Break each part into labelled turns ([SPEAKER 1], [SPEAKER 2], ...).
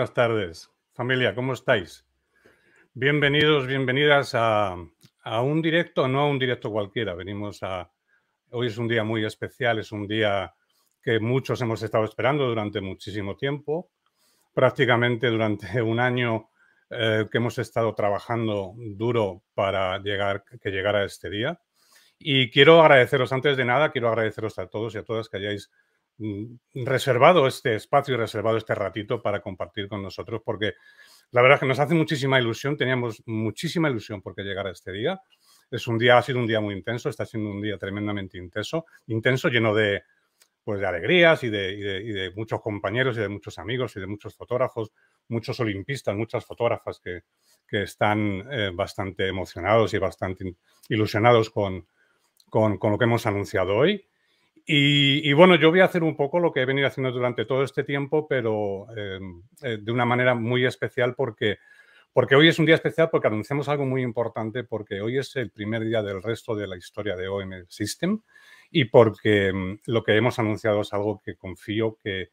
[SPEAKER 1] buenas tardes. Familia, ¿cómo estáis? Bienvenidos, bienvenidas a, un directo, no a un directo cualquiera. Venimos a. Hoy es un día muy especial, es un día que muchos hemos estado esperando durante muchísimo tiempo. Prácticamente durante un año eh, que hemos estado trabajando duro para llegar, que llegara este día. Y quiero agradeceros, antes de nada, quiero agradeceros a todos y a todas que hayáis Mm, reservado este espacio y reservado este ratito para compartir con nosotros, porque la verdad que nos hace muchísima ilusión, teníamos muchísima ilusión porque llegar a este día. Es un día, ha sido un día muy intenso, está siendo un día tremendamente intenso, intenso, lleno de, pues, de alegrías y de, muchos compañeros y de muchos amigos y de muchos fotógrafos, muchos olimpistas, muchas fotógrafas que, están eh, bastante emocionados y bastante ilusionados con, con lo que hemos anunciado hoy. Y, bueno, yo voy a hacer un poco lo que he venido haciendo durante todo este tiempo, pero em, eh, de una manera muy especial porque, porque hoy es un día especial porque anunciamos algo muy importante porque hoy es el primer día del resto de la historia de OM System y porque em, lo que hemos anunciado es algo que confío que,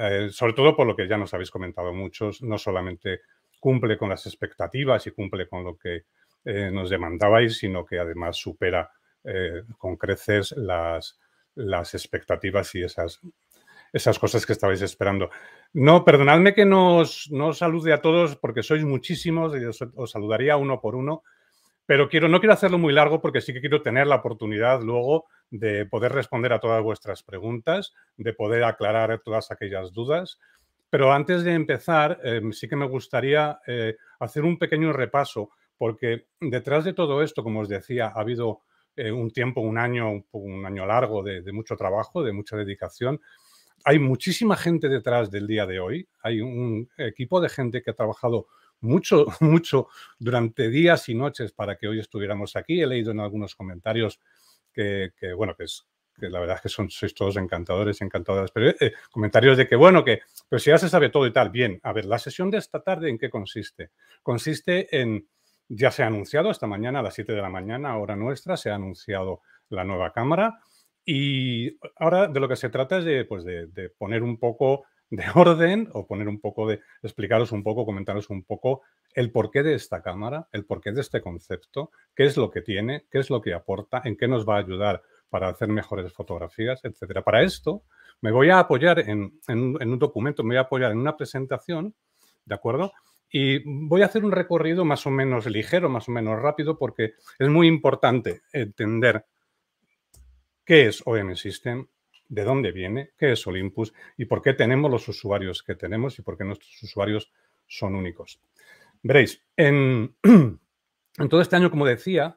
[SPEAKER 1] eh, sobre todo por lo que ya nos habéis comentado muchos, no solamente cumple con las expectativas y cumple con lo que eh, nos demandabais, sino que además supera con creces las las expectativas y esas, esas cosas que estabais esperando. No, perdonadme que no os, salude a todos porque sois muchísimos y os, saludaría uno por uno, pero quiero, no quiero hacerlo muy largo porque sí que quiero tener la oportunidad luego de poder responder a todas vuestras preguntas, de poder aclarar todas aquellas dudas. Pero antes de empezar, eh, sí que me gustaría eh, hacer un pequeño repaso porque detrás de todo esto, como os decía, ha habido eh, un tiempo, un año, un, año largo de, mucho trabajo, de mucha dedicación. Hay muchísima gente detrás del día de hoy. Hay un equipo de gente que ha trabajado mucho, mucho durante días y noches para que hoy estuviéramos aquí. He leído en algunos comentarios que, bueno, que que la verdad que son, sois todos encantadores, encantadoras, pero eh, comentarios de que, bueno, que pues ya se sabe todo y tal, bien, a ver, la sesión de esta tarde en qué consiste? Consiste en ya se ha anunciado esta mañana a las 7 de la mañana, hora nuestra, se ha anunciado la nueva Cámara. Y ahora de lo que se trata es de, pues de, poner un poco de orden o poner un poco de explicaros un poco, comentaros un poco el porqué de esta cámara, el porqué de este concepto, qué es lo que tiene, qué es lo que aporta, en qué nos va a ayudar para hacer mejores fotografías, etc. Para esto me voy a apoyar en un documento, me voy a apoyar en una presentación, ¿de acuerdo? Y voy a hacer un recorrido más o menos ligero, más o menos rápido, porque es muy importante entender qué es OM System, de dónde viene, qué es Olympus y por qué tenemos los usuarios que tenemos y por qué nuestros usuarios son únicos. Veréis, en, todo este año, como decía,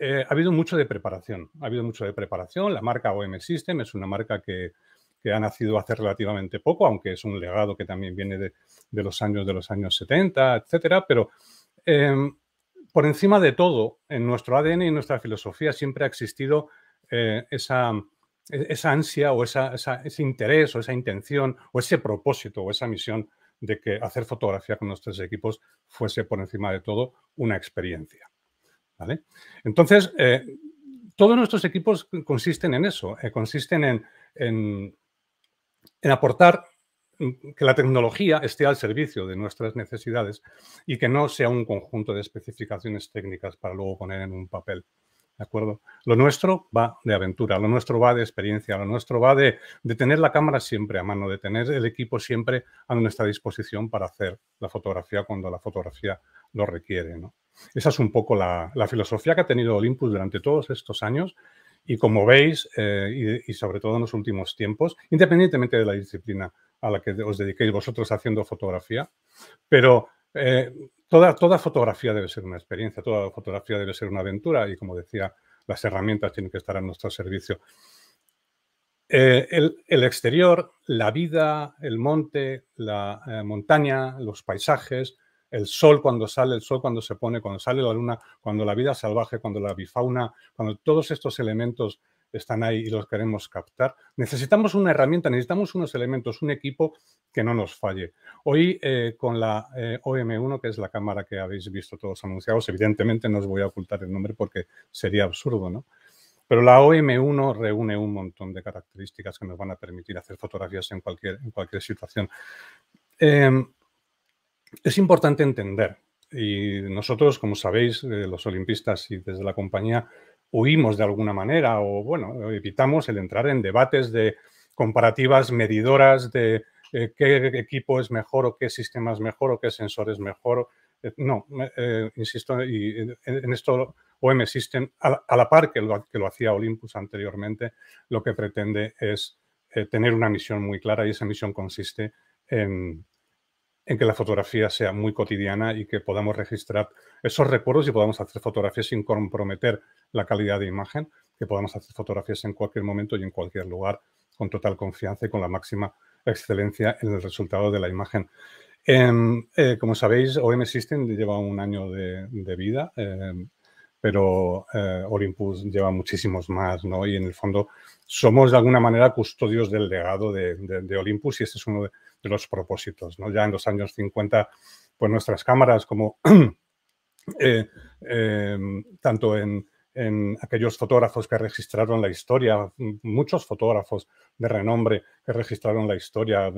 [SPEAKER 1] eh, ha habido mucho de preparación. Ha habido mucho de preparación. La marca OM System es una marca que que ha nacido hace relativamente poco, aunque es un legado que también viene de, los años de los años 70, etcétera, pero em, por encima de todo, en nuestro ADN y en nuestra filosofía siempre ha existido eh, e-, esa, ansia o ese interés o esa intención o ese propósito o esa misión de que hacer fotografía con nuestros equipos fuese por encima de todo una experiencia. Entonces, eh, todos nuestros equipos consisten en eso, eh, consisten en, en aportar mm, que la tecnología esté al servicio de nuestras necesidades y que no sea un conjunto de especificaciones técnicas para luego poner en un papel. ¿De acuerdo? Lo nuestro va de aventura, lo nuestro va de experiencia, lo nuestro va de, tener la cámara siempre a mano, de tener el equipo siempre a nuestra disposición para hacer la fotografía cuando la fotografía lo requiere. ¿no? Esa es un poco la, la, filosofía que ha tenido Olympus durante todos estos años y como veis, eh, y, sobre todo en los últimos tiempos, independientemente de la disciplina a la que os dediquéis vosotros haciendo fotografía, pero eh, toda, toda fotografía debe ser una experiencia, toda fotografía debe ser una aventura y como decía, las herramientas tienen que estar a nuestro servicio. Eh, el, exterior, la vida, el monte, la montaña, los paisajes, el sol cuando sale, el sol cuando se pone, cuando sale la luna, cuando la vida salvaje, cuando la bifauna, cuando todos estos elementos están ahí y los queremos captar, necesitamos una herramienta, necesitamos unos elementos, un equipo que no nos falle. Hoy eh, con la eh, OM1, que es la cámara que habéis visto todos anunciados, evidentemente no os voy a ocultar el nombre porque sería absurdo, ¿no? Pero la OM1 reúne un montón de características que nos van a permitir hacer fotografías en cualquier, en cualquier situación. Em, es importante entender, y nosotros, como sabéis, eh, los olimpistas y desde la compañía huimos de alguna manera o, bueno, evitamos el entrar en debates de comparativas medidoras de eh, qué equipo es mejor o qué sistema es mejor o qué sensor es mejor. Eh, no, insisto, y en esto OM System, a la, par que lo, que hacía Olympus anteriormente, lo que pretende es tener una misión muy clara y esa misión consiste en en que la fotografía sea muy cotidiana y que podamos registrar esos recuerdos y podamos hacer fotografías sin comprometer la calidad de imagen, que podamos hacer fotografías en cualquier momento y en cualquier lugar con total confianza y con la máxima excelencia en el resultado de la imagen. Em, eh, como sabéis, OM System lleva un año de, vida, em, pero eh, Olympus lleva muchísimos más, ¿no? Y en el fondo somos de alguna manera custodios del legado de, de Olympus y este es uno de de los propósitos. ¿no? Ya en los años 50, pues nuestras cámaras, como eh, em, tanto en, aquellos fotógrafos que registraron la historia, muchos fotógrafos de renombre que registraron la historia,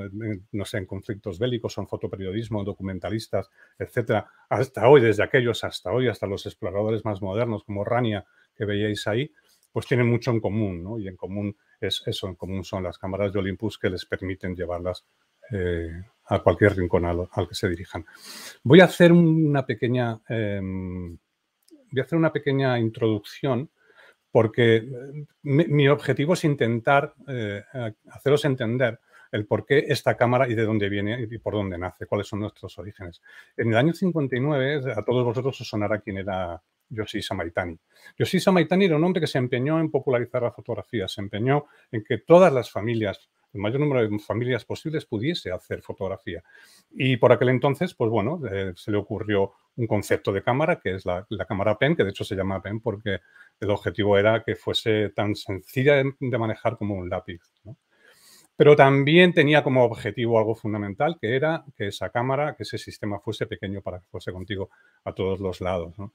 [SPEAKER 1] no sé, en conflictos bélicos, en fotoperiodismo, documentalistas, etcétera, hasta hoy, desde aquellos hasta hoy, hasta los exploradores más modernos como Rania, que veíais ahí, pues tienen mucho en común, ¿no? Y en común es eso, en común son las cámaras de Olympus que les permiten llevarlas eh, a cualquier rincón al, que se dirijan. Voy a hacer una pequeña, em, voy a hacer una pequeña introducción porque eh, mi, objetivo es intentar eh, haceros entender el por qué esta cámara y de dónde viene y por dónde nace, cuáles son nuestros orígenes. En el año 59, a todos vosotros os sonará quién era Yoshi Samaitani. Yoshi Samaitani era un hombre que se empeñó en popularizar la fotografía, se empeñó en que todas las familias el mayor número de familias posibles pudiese hacer fotografía. Y por aquel entonces, pues bueno, eh, se le ocurrió un concepto de cámara, que es la, cámara PEN, que de hecho se llama PEN porque el objetivo era que fuese tan sencilla de, manejar como un lápiz. Pero también tenía como objetivo algo fundamental, que era que esa cámara, que ese sistema fuese pequeño para que fuese contigo a todos los lados. ¿no?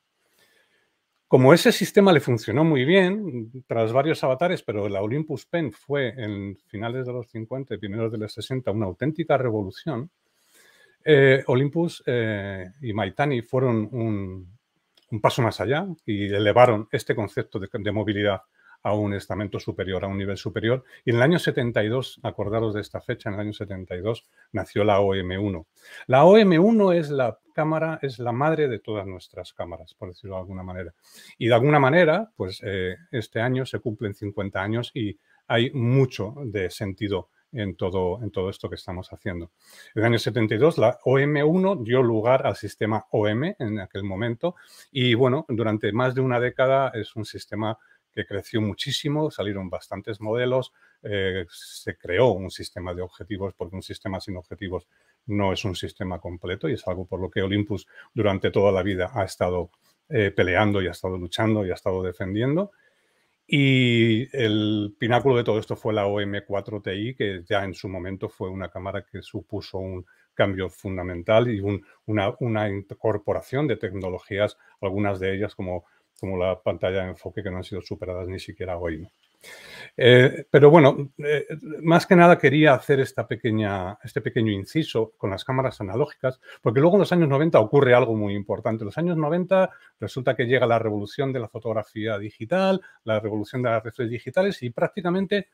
[SPEAKER 1] Como ese sistema le funcionó muy bien tras varios avatares, pero la Olympus Pen fue en finales de los 50 y primeros de los 60 una auténtica revolución, eh, Olympus eh, y Maitani fueron un, paso más allá y elevaron este concepto de, de movilidad a un estamento superior, a un nivel superior. Y en el año 72, acordaros de esta fecha, en el año 72 nació la OM1. La OM1 es la cámara es la madre de todas nuestras cámaras, por decirlo de alguna manera. Y de alguna manera, pues eh, este año se cumplen 50 años y hay mucho de sentido en todo, en todo esto que estamos haciendo. En el año 72, la OM1 dio lugar al sistema OM en aquel momento y, bueno, durante más de una década es un sistema que creció muchísimo, salieron bastantes modelos, eh, se creó un sistema de objetivos, porque un sistema sin objetivos no es un sistema completo y es algo por lo que Olympus durante toda la vida ha estado eh, peleando y ha estado luchando y ha estado defendiendo. Y el pináculo de todo esto fue la OM4TI, que ya en su momento fue una cámara que supuso un cambio fundamental y una, incorporación de tecnologías, algunas de ellas como, como la pantalla de enfoque, que no han sido superadas ni siquiera hoy. Eh, pero bueno, eh, más que nada quería hacer esta este pequeño inciso con las cámaras analógicas, porque luego en los años 90 ocurre algo muy importante. En los años 90 resulta que llega la revolución de la fotografía digital, la revolución de las reflex digitales y prácticamente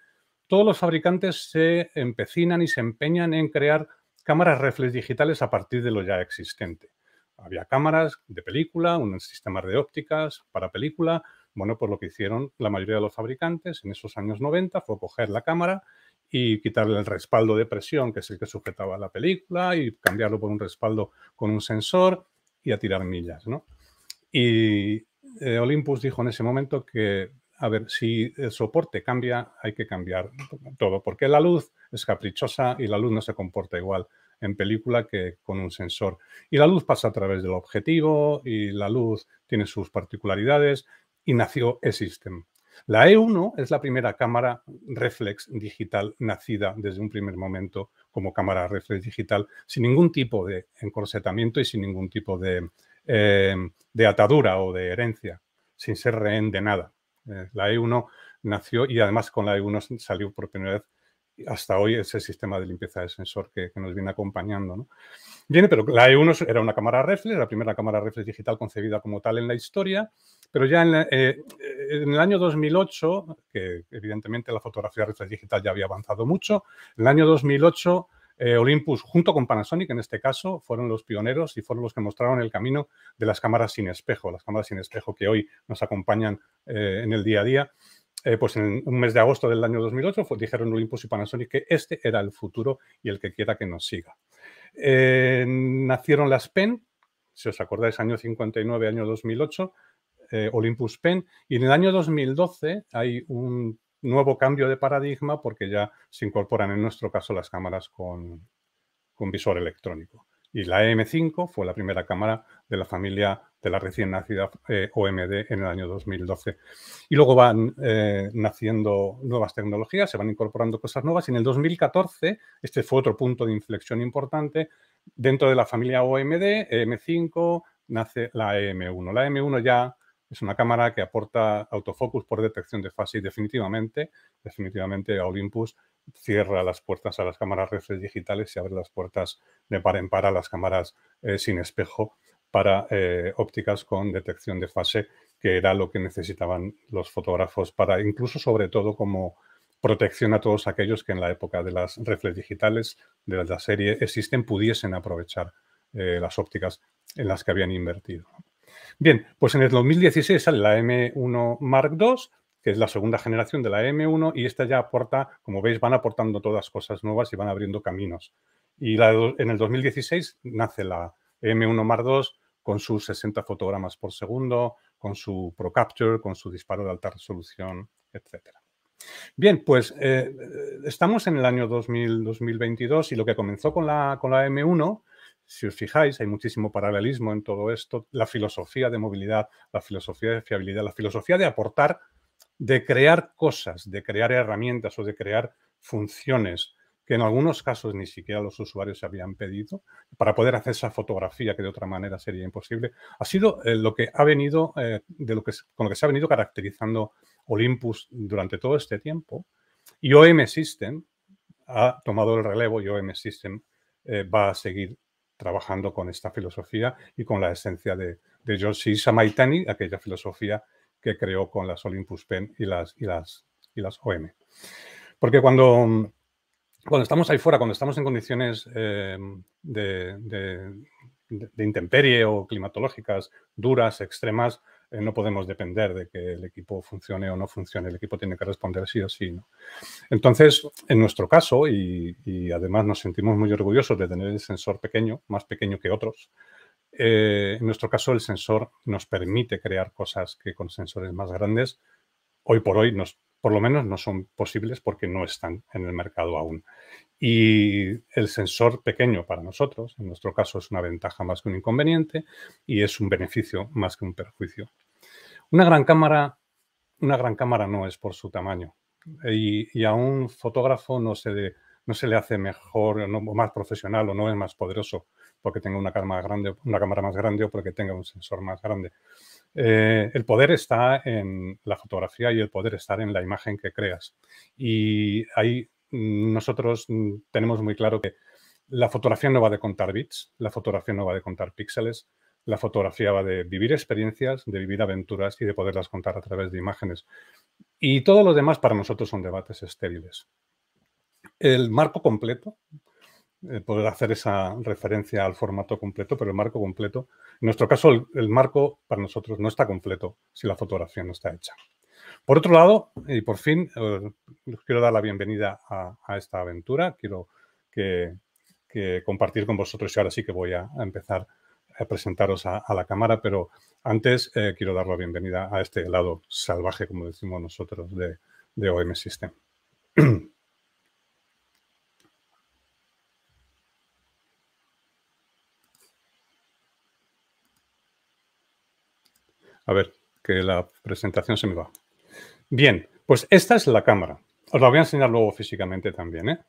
[SPEAKER 1] todos los fabricantes se empecinan y se empeñan en crear cámaras reflex digitales a partir de lo ya existente. Había cámaras de película, un sistema de ópticas para película, bueno, pues lo que hicieron la mayoría de los fabricantes en esos años 90 fue coger la cámara y quitarle el respaldo de presión, que es el que sujetaba la película, y cambiarlo por un respaldo con un sensor y a tirar millas, Y eh, Olympus dijo en ese momento que, a ver, si el soporte cambia, hay que cambiar todo, porque la luz es caprichosa y la luz no se comporta igual en película que con un sensor. Y la luz pasa a través del objetivo y la luz tiene sus particularidades y nació sistema. La E1 es la primera cámara reflex digital nacida desde un primer momento como cámara reflex digital, sin ningún tipo de encorsetamiento y sin ningún tipo de, eh, de atadura o de herencia, sin ser rehén de nada. Eh, la E1 nació y además con la E1 salió por primera vez hasta hoy ese sistema de limpieza de sensor que, nos viene acompañando. Viene, pero la E1 era una cámara reflex, la primera cámara reflex digital concebida como tal en la historia, pero ya en, eh, eh, el año 2008, que evidentemente la fotografía reflex digital ya había avanzado mucho, en el año 2008 eh, Olympus junto con Panasonic en este caso fueron los pioneros y fueron los que mostraron el camino de las cámaras sin espejo, las cámaras sin espejo que hoy nos acompañan en el día a día eh, pues en un mes de agosto del año 2008 dijeron Olympus y Panasonic que este era el futuro y el que quiera que nos siga. Eh, nacieron las PEN, si os acordáis, año 59, año 2008, eh, Olympus PEN, y en el año 2012 hay un nuevo cambio de paradigma porque ya se incorporan en nuestro caso las cámaras con, con visor electrónico. Y la M5 fue la primera cámara de la familia de la recién nacida eh, OMD en el año 2012. Y luego van eh, naciendo nuevas tecnologías, se van incorporando cosas nuevas y en el 2014, este fue otro punto de inflexión importante, dentro de la familia OMD, e M5, nace la e m 1 La e m 1 ya es una cámara que aporta autofocus por detección de fase y definitivamente, definitivamente Olympus cierra las puertas a las cámaras reflex digitales y abre las puertas de par en par a las cámaras eh, sin espejo para eh, ópticas con detección de fase, que era lo que necesitaban los fotógrafos para, incluso sobre todo como protección a todos aquellos que en la época de las reflex digitales de la serie existen pudiesen aprovechar eh, las ópticas en las que habían invertido. Bien, pues en el 2016 sale la M1 Mark II, que es la segunda generación de la M1 y esta ya aporta, como veis, van aportando todas cosas nuevas y van abriendo caminos. Y en el 2016 nace la M1 Mark II con sus 60 fotogramas por segundo, con su ProCapture, con su disparo de alta resolución, etc. Bien, pues eh, estamos en el año 2000, 2022 y lo que comenzó con la, con la M1, si os fijáis, hay muchísimo paralelismo en todo esto, la filosofía de movilidad, la filosofía de fiabilidad, la filosofía de aportar, de crear cosas, de crear herramientas o de crear funciones que en algunos casos ni siquiera los usuarios se habían pedido, para poder hacer esa fotografía que de otra manera sería imposible, ha sido eh, lo que ha venido, eh, de lo que, con lo que se ha venido caracterizando Olympus durante todo este tiempo. Y OM System ha tomado el relevo y OM System eh, va a seguir trabajando con esta filosofía y con la esencia de, de George Samaitani, aquella filosofía que creó con las Olympus Pen y las, y las, y las OM. Porque cuando mm, cuando estamos ahí fuera, cuando estamos en condiciones em, de, intemperie o climatológicas duras, extremas, eh, no podemos depender de que el equipo funcione o no funcione. El equipo tiene que responder sí o sí. ¿no? Entonces, en nuestro caso, y, además nos sentimos muy orgullosos de tener el sensor pequeño, más pequeño que otros, eh, en nuestro caso el sensor nos permite crear cosas que con sensores más grandes hoy por hoy nos por lo menos no son posibles porque no están en el mercado aún. Y el sensor pequeño para nosotros, en nuestro caso es una ventaja más que un inconveniente y es un beneficio más que un perjuicio. Una gran cámara, una gran cámara no es por su tamaño y, a un fotógrafo no se, le, no se le hace mejor o más profesional o no es más poderoso porque tenga una cámara, grande, una cámara más grande o porque tenga un sensor más grande. Eh, el poder está en la fotografía y el poder está en la imagen que creas. Y ahí mm, nosotros mm, tenemos muy claro que la fotografía no va de contar bits, la fotografía no va de contar píxeles, la fotografía va de vivir experiencias, de vivir aventuras y de poderlas contar a través de imágenes. Y todo lo demás para nosotros son debates estériles. El marco completo, eh, poder hacer esa referencia al formato completo, pero el marco completo. En nuestro caso, el, marco para nosotros no está completo si la fotografía no está hecha. Por otro lado, y por fin, eh, quiero dar la bienvenida a, esta aventura. Quiero que, compartir con vosotros y ahora sí que voy a, empezar a presentaros a, la cámara, pero antes eh, quiero dar la bienvenida a este lado salvaje, como decimos nosotros, de, de OM System. A ver, que la presentación se me va. Bien, pues esta es la cámara. Os la voy a enseñar luego físicamente también. ¿eh?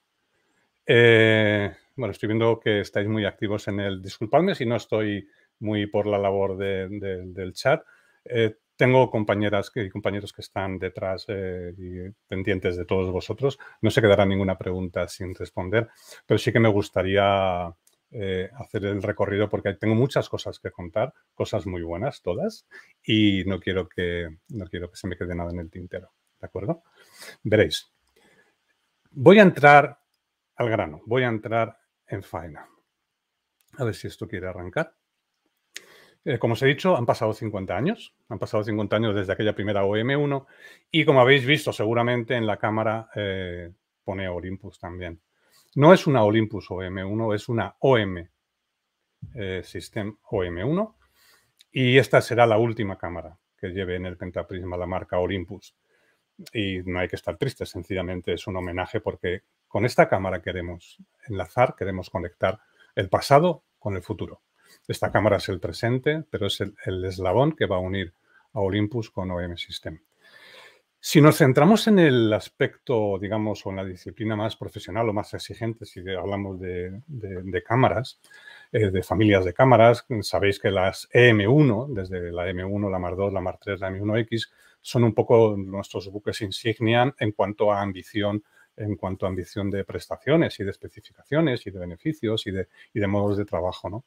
[SPEAKER 1] Eh, bueno, estoy viendo que estáis muy activos en el... Disculpadme si no estoy muy por la labor del chat. Eh, tengo compañeras y compañeros que están detrás y pendientes de todos vosotros. No se quedará ninguna pregunta sin responder, pero sí que me gustaría eh, hacer el recorrido porque tengo muchas cosas que contar, cosas muy buenas todas, y no quiero que, no quiero que se me quede nada en el tintero. ¿De acuerdo? Veréis. Voy a entrar al grano, voy a entrar en faena. A ver si esto quiere arrancar. Eh, como os he dicho, han pasado 50 años, han pasado 50 años desde aquella primera OM1 y como habéis visto seguramente en la cámara eh, pone Olympus también. No es una Olympus OM1, es una OM, eh, System OM1. Y esta será la última cámara que lleve en el pentaprisma la marca Olympus. Y no hay que estar triste, sencillamente es un homenaje porque con esta cámara queremos enlazar, queremos conectar el pasado con el futuro. Esta cámara es el presente, pero es el eslabón que va a unir a Olympus con OM System. Si nos centramos en el aspecto, digamos, o en la disciplina más profesional o más exigente, si hablamos de, cámaras, eh, de familias de cámaras, sabéis que las EM1, desde la M1, la m 2, la m 3, la M1X, son un poco nuestros buques insignia en cuanto a ambición en cuanto a ambición de prestaciones y de especificaciones y de beneficios y de, modos de trabajo.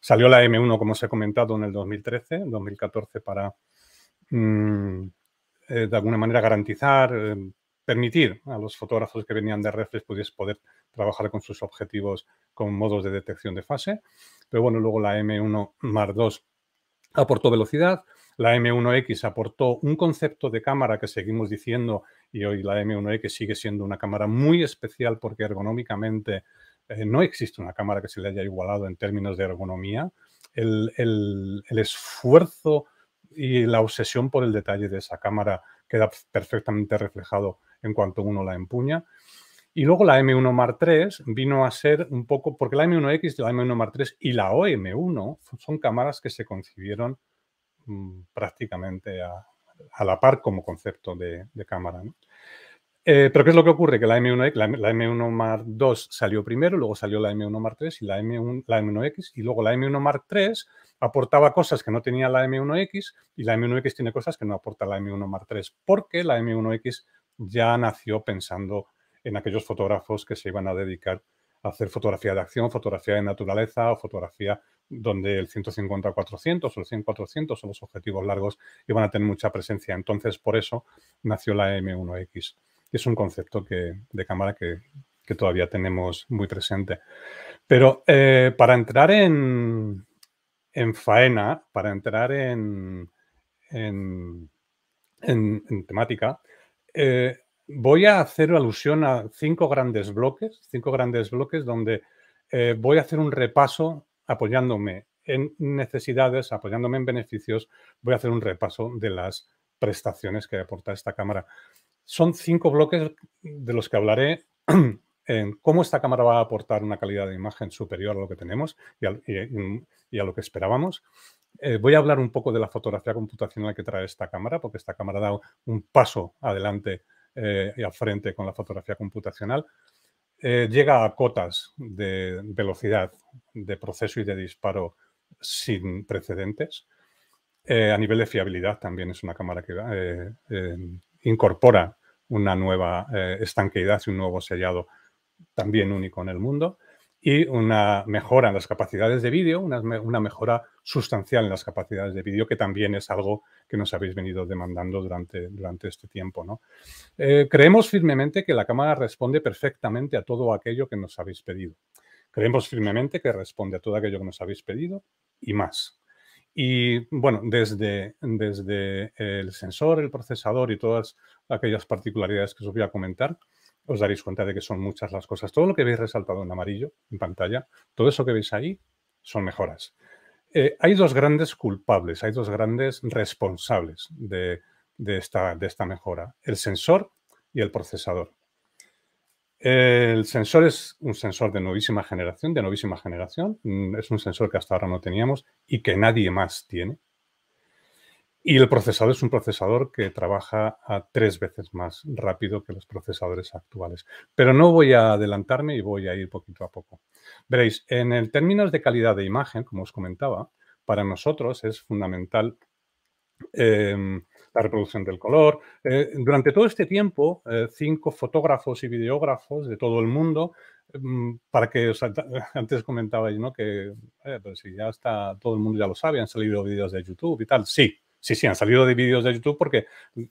[SPEAKER 1] Salió la M1, como os he comentado, en el 2013, 2014 para, mm, eh, de alguna manera garantizar, em, permitir a los fotógrafos que venían de reflex pudiese poder trabajar con sus objetivos con modos de detección de fase. Pero bueno, luego la M1 Mar 2 aportó velocidad, la M1X aportó un concepto de cámara que seguimos diciendo y hoy la M1X sigue siendo una cámara muy especial porque ergonómicamente eh, no existe una cámara que se le haya igualado en términos de ergonomía. el esfuerzo y la obsesión por el detalle de esa cámara queda perfectamente reflejado en cuanto uno la empuña. Y luego la M1 Mar III vino a ser un poco, porque la M1X, la M1 Mark III y la OM1 son cámaras que se concibieron mm, prácticamente a, la par como concepto de, cámara pero ¿qué es lo que ocurre? Que la m 1 la, M1 Mar II salió primero, luego salió la M1 Mar III y la, M1, la M1X, y luego la M1 Mar III aportaba cosas que no tenía la M1X y la M1X tiene cosas que no aporta la M1 Mar III, porque la M1X ya nació pensando en aquellos fotógrafos que se iban a dedicar a hacer fotografía de acción, fotografía de naturaleza o fotografía donde el 150-400 o el 100-400 o los objetivos largos iban a tener mucha presencia. Entonces, por eso nació la M1X es un concepto de cámara que, todavía tenemos muy presente. Pero eh, para entrar en, faena, para entrar en, temática, eh, voy a hacer alusión a cinco grandes bloques, cinco grandes bloques donde eh, voy a hacer un repaso apoyándome en necesidades, apoyándome en beneficios, voy a hacer un repaso de las prestaciones que aporta esta cámara. Son cinco bloques de los que hablaré en cómo esta cámara va a aportar una calidad de imagen superior a lo que tenemos y a, lo que esperábamos. Eh, voy a hablar un poco de la fotografía computacional que trae esta cámara, porque esta cámara da un paso adelante eh, y al frente con la fotografía computacional. Eh, llega a cotas de velocidad de proceso y de disparo sin precedentes. a nivel de fiabilidad también es una cámara que em, incorpora una nueva eh, estanqueidad y un nuevo sellado también único en el mundo y una mejora en las capacidades de vídeo, una, mejora sustancial en las capacidades de vídeo, que también es algo que nos habéis venido demandando durante, durante este tiempo. ¿no? Eh, creemos firmemente que la cámara responde perfectamente a todo aquello que nos habéis pedido. Creemos firmemente que responde a todo aquello que nos habéis pedido y más. Y bueno, desde, desde el sensor, el procesador y todas aquellas particularidades que os voy a comentar, os daréis cuenta de que son muchas las cosas. Todo lo que veis resaltado en amarillo en pantalla, todo eso que veis ahí son mejoras. Eh, hay dos grandes culpables, hay dos grandes responsables de, de esta mejora, el sensor y el procesador. El sensor es un sensor de novísima generación, de novísima generación. Mm, es un sensor que hasta ahora no teníamos y que nadie más tiene. Y el procesador es un procesador que trabaja a tres veces más rápido que los procesadores actuales. Pero no voy a adelantarme y voy a ir poquito a poco. Veréis, en términos de calidad de imagen, como os comentaba, para nosotros es fundamental em, la reproducción del color. Eh, durante todo este tiempo, eh, cinco fotógrafos y videógrafos de todo el mundo, mm, para que, antes comentabais, ¿no? Que, eh, pues, si ya está, todo el mundo ya lo sabe, han salido vídeos de YouTube y tal. Sí, Sí, sí, han salido de vídeos de YouTube porque,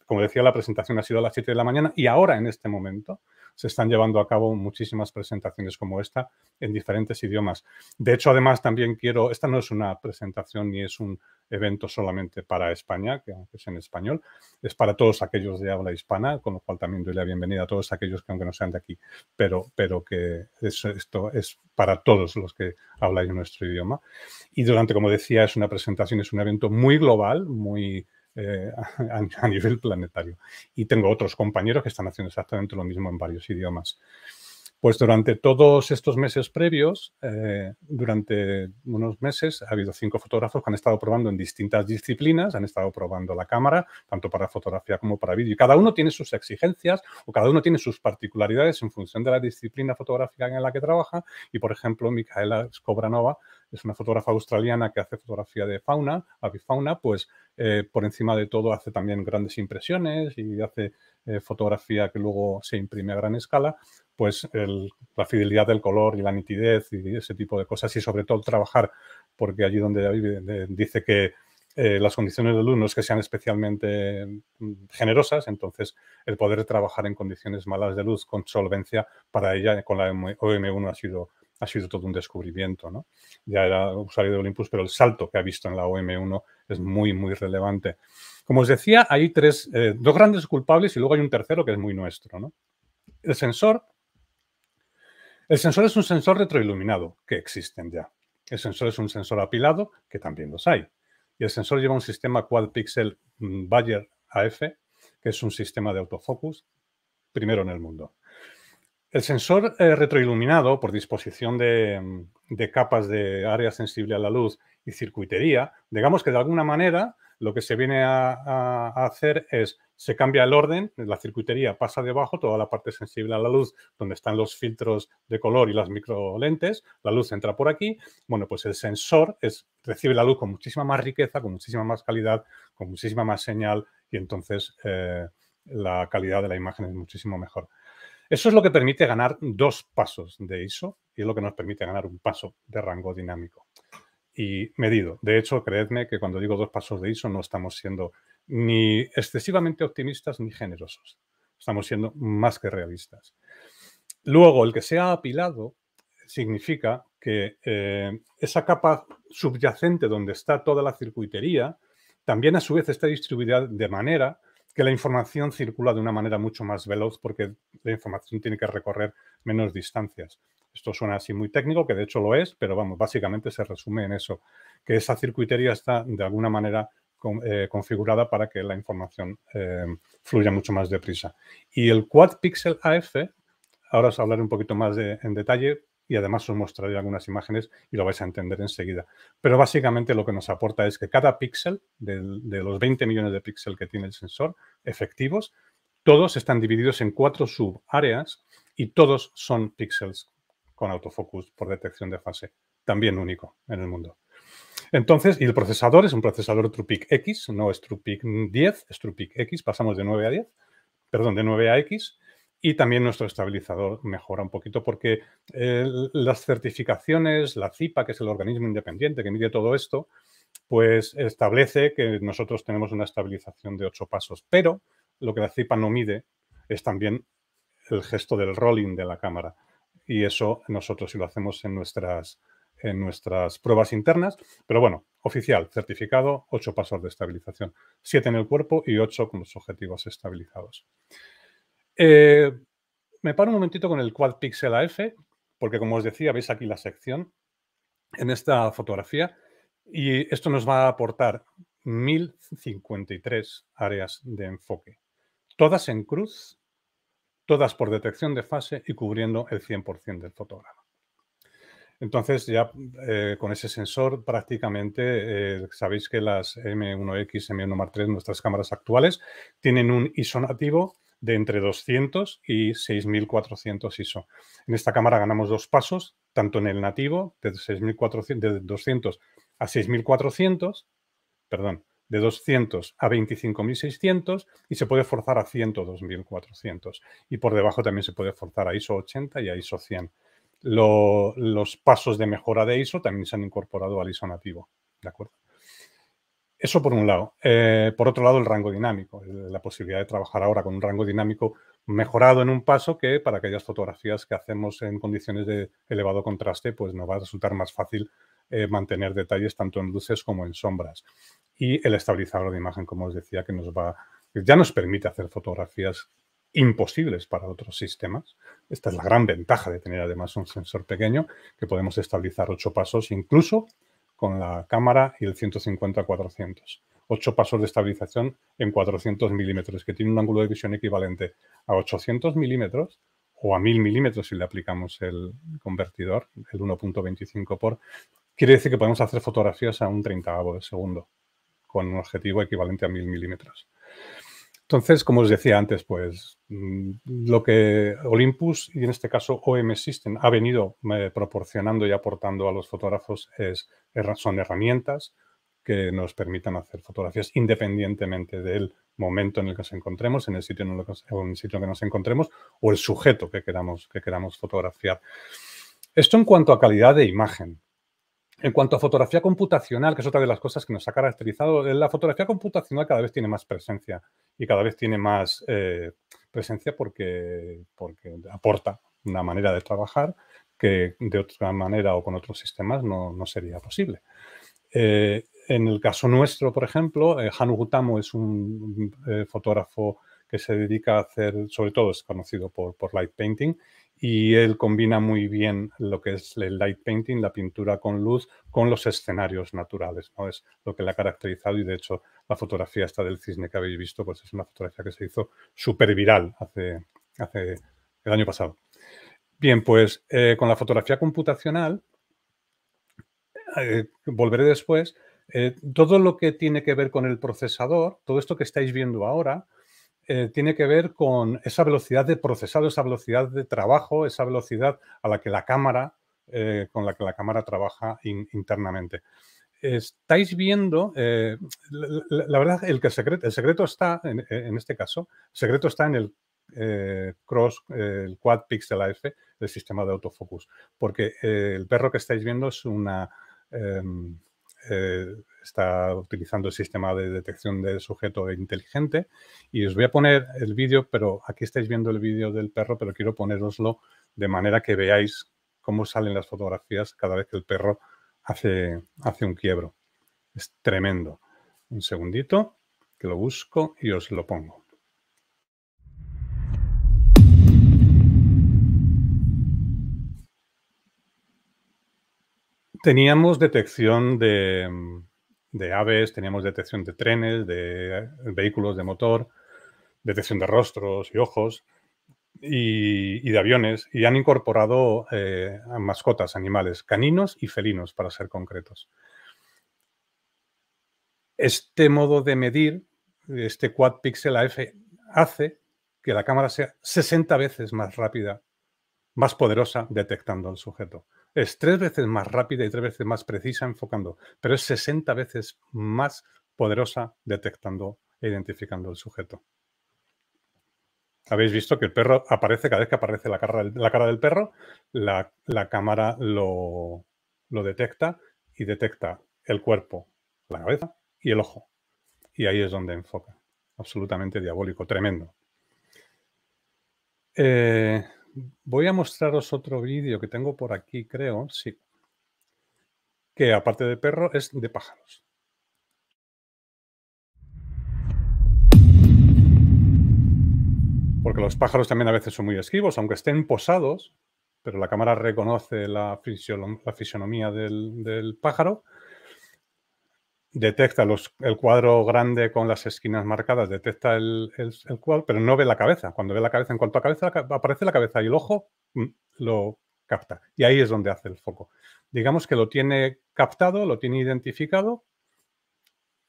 [SPEAKER 1] como decía, la presentación ha sido a las 7 de la mañana y ahora, en este momento, se están llevando a cabo muchísimas presentaciones como esta en diferentes idiomas. De hecho, además, también quiero, esta no es una presentación ni es un evento solamente para España, que aunque es en español, es para todos aquellos de habla hispana, con lo cual también doy la bienvenida a todos aquellos que aunque no sean de aquí, pero, pero que esto es para todos los que hablan nuestro idioma. Y durante, como decía, es una presentación, es un evento muy global, muy eh, a, nivel planetario. Y tengo otros compañeros que están haciendo exactamente lo mismo en varios idiomas. Pues durante todos estos meses previos, eh, durante unos meses, ha habido cinco fotógrafos que han estado probando en distintas disciplinas, han estado probando la cámara, tanto para fotografía como para vídeo. Y cada uno tiene sus exigencias o cada uno tiene sus particularidades en función de la disciplina fotográfica en la que trabaja. Y, por ejemplo, Micaela Skobranova es una fotógrafa australiana que hace fotografía de fauna, avifauna, pues eh, por encima de todo hace también grandes impresiones y hace eh, fotografía que luego se imprime a gran escala, pues la fidelidad del color y la nitidez y ese tipo de cosas y sobre todo trabajar, porque allí donde eh, dice que las condiciones de luz no es que sean especialmente mm, generosas, entonces el poder trabajar en condiciones malas de luz con solvencia para ella con la OM1 ha sido ha sido todo un descubrimiento. ¿no? Ya era usuario de Olympus, pero el salto que ha visto en la OM1 es muy, muy relevante. Como os decía, hay tres, eh, dos grandes culpables y luego hay un tercero que es muy nuestro. ¿no? El sensor. El sensor es un sensor retroiluminado, que existen ya. El sensor es un sensor apilado, que también los hay. Y el sensor lleva un sistema quad pixel mm, Bayer AF, que es un sistema de autofocus primero en el mundo. El sensor eh, retroiluminado, por disposición de, capas de área sensible a la luz y circuitería, digamos que de alguna manera lo que se viene a, hacer es, se cambia el orden, la circuitería pasa debajo, toda la parte sensible a la luz, donde están los filtros de color y las microlentes, la luz entra por aquí, bueno, pues el sensor es, recibe la luz con muchísima más riqueza, con muchísima más calidad, con muchísima más señal y entonces eh, la calidad de la imagen es muchísimo mejor. Eso es lo que permite ganar dos pasos de ISO y es lo que nos permite ganar un paso de rango dinámico y medido. De hecho, creedme que cuando digo dos pasos de ISO no estamos siendo ni excesivamente optimistas ni generosos. Estamos siendo más que realistas. Luego, el que sea apilado significa que eh, esa capa subyacente donde está toda la circuitería también a su vez está distribuida de manera que la información circula de una manera mucho más veloz porque la información tiene que recorrer menos distancias. Esto suena así muy técnico, que de hecho lo es, pero vamos, básicamente se resume en eso, que esa circuitería está de alguna manera eh, configurada para que la información eh, fluya mucho más deprisa. Y el Quad Pixel AF, ahora os hablaré un poquito más en detalle, y además os mostraré algunas imágenes y lo vais a entender enseguida. Pero básicamente lo que nos aporta es que cada píxel de, los 20 millones de píxeles que tiene el sensor efectivos, todos están divididos en cuatro subáreas y todos son píxeles con autofocus por detección de fase, también único en el mundo. Entonces, y el procesador es un procesador TruePic X, no es TruePic 10, es TruePic X, pasamos de 9 a 10, perdón, de 9 a X, y también nuestro estabilizador mejora un poquito porque eh, las certificaciones, la CIPA, que es el organismo independiente que mide todo esto, pues establece que nosotros tenemos una estabilización de ocho pasos. Pero lo que la CIPA no mide es también el gesto del rolling de la cámara. Y eso nosotros si lo hacemos en nuestras, en nuestras pruebas internas. Pero bueno, oficial, certificado, ocho pasos de estabilización. Siete en el cuerpo y ocho con los objetivos estabilizados. Eh, me paro un momentito con el Quad Pixel AF, porque como os decía, veis aquí la sección en esta fotografía, y esto nos va a aportar 1053 áreas de enfoque, todas en cruz, todas por detección de fase y cubriendo el 100% del fotograma. Entonces ya eh, con ese sensor prácticamente eh, sabéis que las M1X, M1 nuestras cámaras actuales, tienen un ISO nativo de entre 200 y 6400 ISO. En esta cámara ganamos dos pasos, tanto en el nativo, de, 6400, de 200 a 6400, perdón, de 200 a 25.600 y se puede forzar a 102.400. Y por debajo también se puede forzar a ISO 80 y a ISO 100. los pasos de mejora de ISO también se han incorporado al ISO nativo. ¿De acuerdo? Eso por un lado. Eh, por otro lado, el rango dinámico, la posibilidad de trabajar ahora con un rango dinámico mejorado en un paso que para aquellas fotografías que hacemos en condiciones de elevado contraste, pues nos va a resultar más fácil eh, mantener detalles tanto en luces como en sombras. Y el estabilizador de imagen, como os decía, que nos va, ya nos permite hacer fotografías imposibles para otros sistemas. Esta es la gran ventaja de tener además un sensor pequeño, que podemos estabilizar ocho pasos, incluso con la cámara y el 150-400. ocho pasos de estabilización en 400 milímetros, que tiene un ángulo de visión equivalente a 800 milímetros o a 1000 milímetros si le aplicamos el convertidor, el 1.25 por. Quiere decir que podemos hacer fotografías a un 30 de segundo con un objetivo equivalente a 1000 milímetros. Entonces, como os decía antes, pues mm, lo que Olympus y en este caso OM System ha venido eh, proporcionando y aportando a los fotógrafos es, son herramientas que nos permitan hacer fotografías independientemente del momento en el que nos encontremos, en el sitio en el que, sitio que nos encontremos o el sujeto que queramos, que queramos fotografiar. Esto en cuanto a calidad de imagen, en cuanto a fotografía computacional, que es otra de las cosas que nos ha caracterizado, eh, la fotografía computacional cada vez tiene más presencia y cada vez tiene más eh, presencia porque, aporta una manera de trabajar que de otra manera o con otros sistemas no, sería posible. Eh, en el caso nuestro, por ejemplo, Hanu Gutamo es un fotógrafo que se dedica a hacer, sobre todo es conocido por, por light painting, y él combina muy bien lo que es el light painting, la pintura con luz, con los escenarios naturales, ¿no? Es lo que le ha caracterizado y de hecho la fotografía esta del cisne que habéis visto, pues es una fotografía que se hizo súper viral hace, hace el año pasado. Bien, pues eh, con la fotografía computacional, eh, volveré después, eh, todo lo que tiene que ver con el procesador, todo esto que estáis viendo ahora, eh, tiene que ver con esa velocidad de procesado, esa velocidad de trabajo, esa velocidad a la que la cámara, eh, con la que la cámara trabaja internamente. Estáis viendo, eh, la, verdad, el, que secreto, el secreto está, en, este caso, el secreto está en el cross, el quad pixel AF del sistema de autofocus, porque el perro que estáis viendo es una em, eh, está utilizando el sistema de detección de sujeto inteligente. Y os voy a poner el vídeo, pero aquí estáis viendo el vídeo del perro, pero quiero ponéroslo de manera que veáis cómo salen las fotografías cada vez que el perro hace, hace un quiebro. Es tremendo. Un segundito, que lo busco y os lo pongo. Teníamos detección mm, de, aves, teníamos detección de trenes, de eh, vehículos de motor, detección de rostros y ojos y, de aviones. Y han incorporado eh, mascotas, animales, caninos y felinos, para ser concretos. Este modo de medir, este Quad Pixel AF, hace que la cámara sea 60 veces más rápida, más poderosa detectando al sujeto es tres veces más rápida y tres veces más precisa enfocando, pero es 60 veces más poderosa detectando e identificando el sujeto. Habéis visto que el perro aparece, cada vez que aparece la cara, la cara del perro, la, cámara lo, lo detecta y detecta el cuerpo, la cabeza y el ojo. Y ahí es donde enfoca. Absolutamente diabólico, tremendo. Eh, Voy a mostraros otro vídeo que tengo por aquí, creo, sí. Que aparte de perro es de pájaros. Porque los pájaros también a veces son muy esquivos, aunque estén posados, pero la cámara reconoce la, fisionomía del, del pájaro detecta el cuadro grande con las esquinas marcadas, detecta el, cuadro, pero no ve la cabeza. Cuando ve la cabeza, en cuanto a cabeza, aparece la cabeza y el ojo mm, lo capta. Y ahí es donde hace el foco. Digamos que lo tiene captado, lo tiene identificado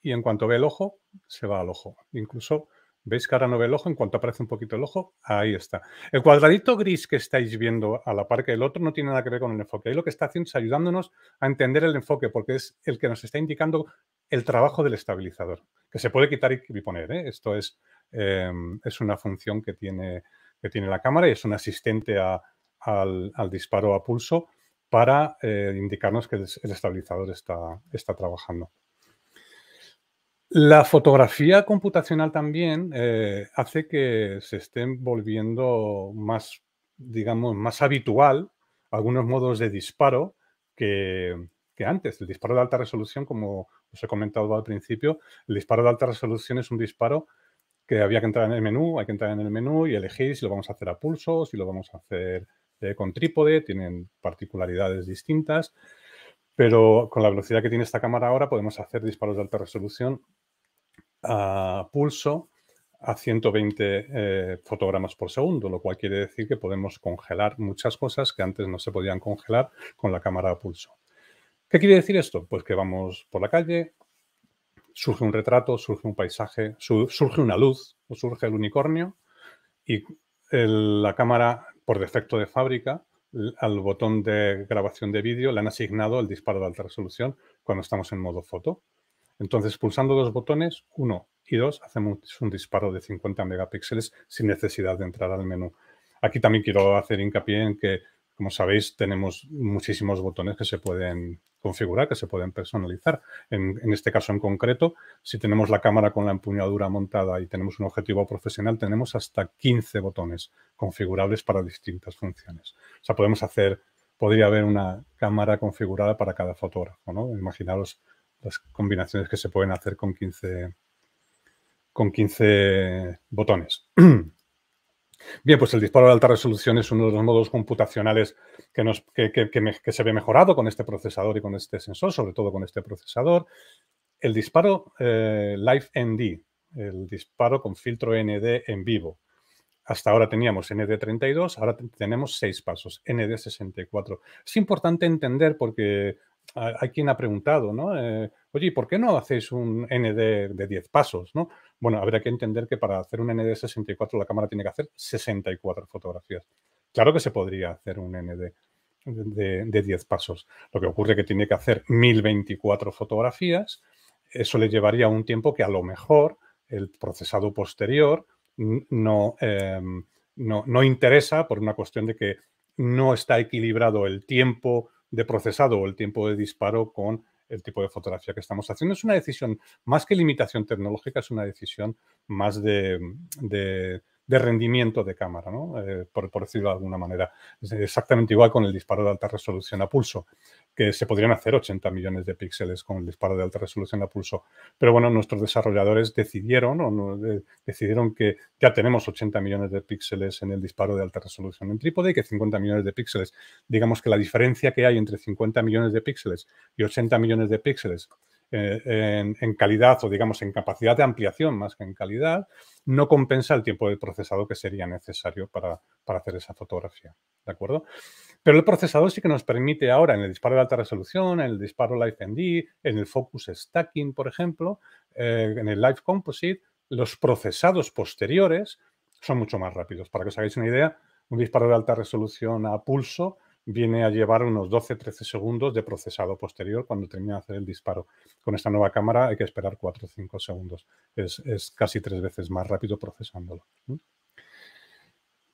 [SPEAKER 1] y en cuanto ve el ojo, se va al ojo. Incluso veis que ahora no ve el ojo, en cuanto aparece un poquito el ojo, ahí está. El cuadradito gris que estáis viendo a la par que el otro no tiene nada que ver con el enfoque. Ahí lo que está haciendo es ayudándonos a entender el enfoque porque es el que nos está indicando el trabajo del estabilizador, que se puede quitar y poner. ¿eh? Esto es, em, es una función que tiene, que tiene la cámara y es un asistente al, disparo a pulso para eh, indicarnos que el, estabilizador está, está, trabajando. La fotografía computacional también eh, hace que se estén volviendo más, digamos, más habitual algunos modos de disparo que, antes. El disparo de alta resolución, como os he comentado al principio, el disparo de alta resolución es un disparo que había que entrar en el menú, hay que entrar en el menú y elegir si lo vamos a hacer a pulso, si lo vamos a hacer eh, con trípode, tienen particularidades distintas, pero con la velocidad que tiene esta cámara ahora podemos hacer disparos de alta resolución a pulso a 120 eh, fotogramas por segundo, lo cual quiere decir que podemos congelar muchas cosas que antes no se podían congelar con la cámara a pulso. ¿Qué quiere decir esto? Pues que vamos por la calle, surge un retrato, surge un paisaje, surge una luz o surge el unicornio y la cámara, por defecto de fábrica, al botón de grabación de vídeo le han asignado el disparo de alta resolución cuando estamos en modo foto. Entonces, pulsando dos botones, uno y dos, hacemos un disparo de 50 megapíxeles sin necesidad de entrar al menú. Aquí también quiero hacer hincapié en que, como sabéis, tenemos muchísimos botones que se pueden configurar, que se pueden personalizar. En, este caso en concreto, si tenemos la cámara con la empuñadura montada y tenemos un objetivo profesional, tenemos hasta 15 botones configurables para distintas funciones. O sea, podemos hacer, podría haber una cámara configurada para cada fotógrafo, ¿no? Imaginaros las combinaciones que se pueden hacer con 15, con 15 botones. Bien, pues el disparo de alta resolución es uno de los modos computacionales que, se ve mejorado con este procesador y con este sensor, sobre todo con este procesador. El disparo eh, Live ND, el disparo con filtro ND en vivo. Hasta ahora teníamos ND32, ahora tenemos seis pasos, ND64. Es importante entender porque hay quien ha preguntado, ¿no? Eh, oye, ¿por qué no hacéis un ND de 10 pasos? ¿no? Bueno, habría que entender que para hacer un ND64 e la cámara tiene que hacer 64 fotografías. Claro que se podría hacer un ND e de, de 10 pasos. Lo que ocurre es que tiene que hacer 1024 fotografías. Eso le llevaría un tiempo que a lo mejor el procesado posterior no, em, no, no interesa por una cuestión de que no está equilibrado el tiempo de procesado o el tiempo de disparo con el tipo de fotografía que estamos haciendo. Es una decisión más que limitación tecnológica, es una decisión más de, rendimiento de cámara, eh, por, por, decirlo de alguna manera. Es exactamente igual con el disparo de alta resolución a pulso que se podrían hacer 80 millones de píxeles con el disparo de alta resolución a pulso. Pero bueno, nuestros desarrolladores decidieron, o decidieron que ya tenemos 80 millones de píxeles en el disparo de alta resolución en trípode y que 50 millones de píxeles. Digamos que la diferencia que hay entre 50 millones de píxeles y 80 millones de píxeles eh, en, calidad o digamos en capacidad de ampliación más que en calidad, no compensa el tiempo de procesado que sería necesario para, para hacer esa fotografía. ¿De acuerdo? Pero el procesador sí que nos permite ahora, en el disparo de alta resolución, en el disparo live ND, en el Focus Stacking, por ejemplo, eh, en el Live Composite, los procesados posteriores son mucho más rápidos. Para que os hagáis una idea, un disparo de alta resolución a pulso viene a llevar unos 12-13 segundos de procesado posterior cuando termina de hacer el disparo. Con esta nueva cámara hay que esperar 4 o 5 segundos. Es, es, casi tres veces más rápido procesándolo.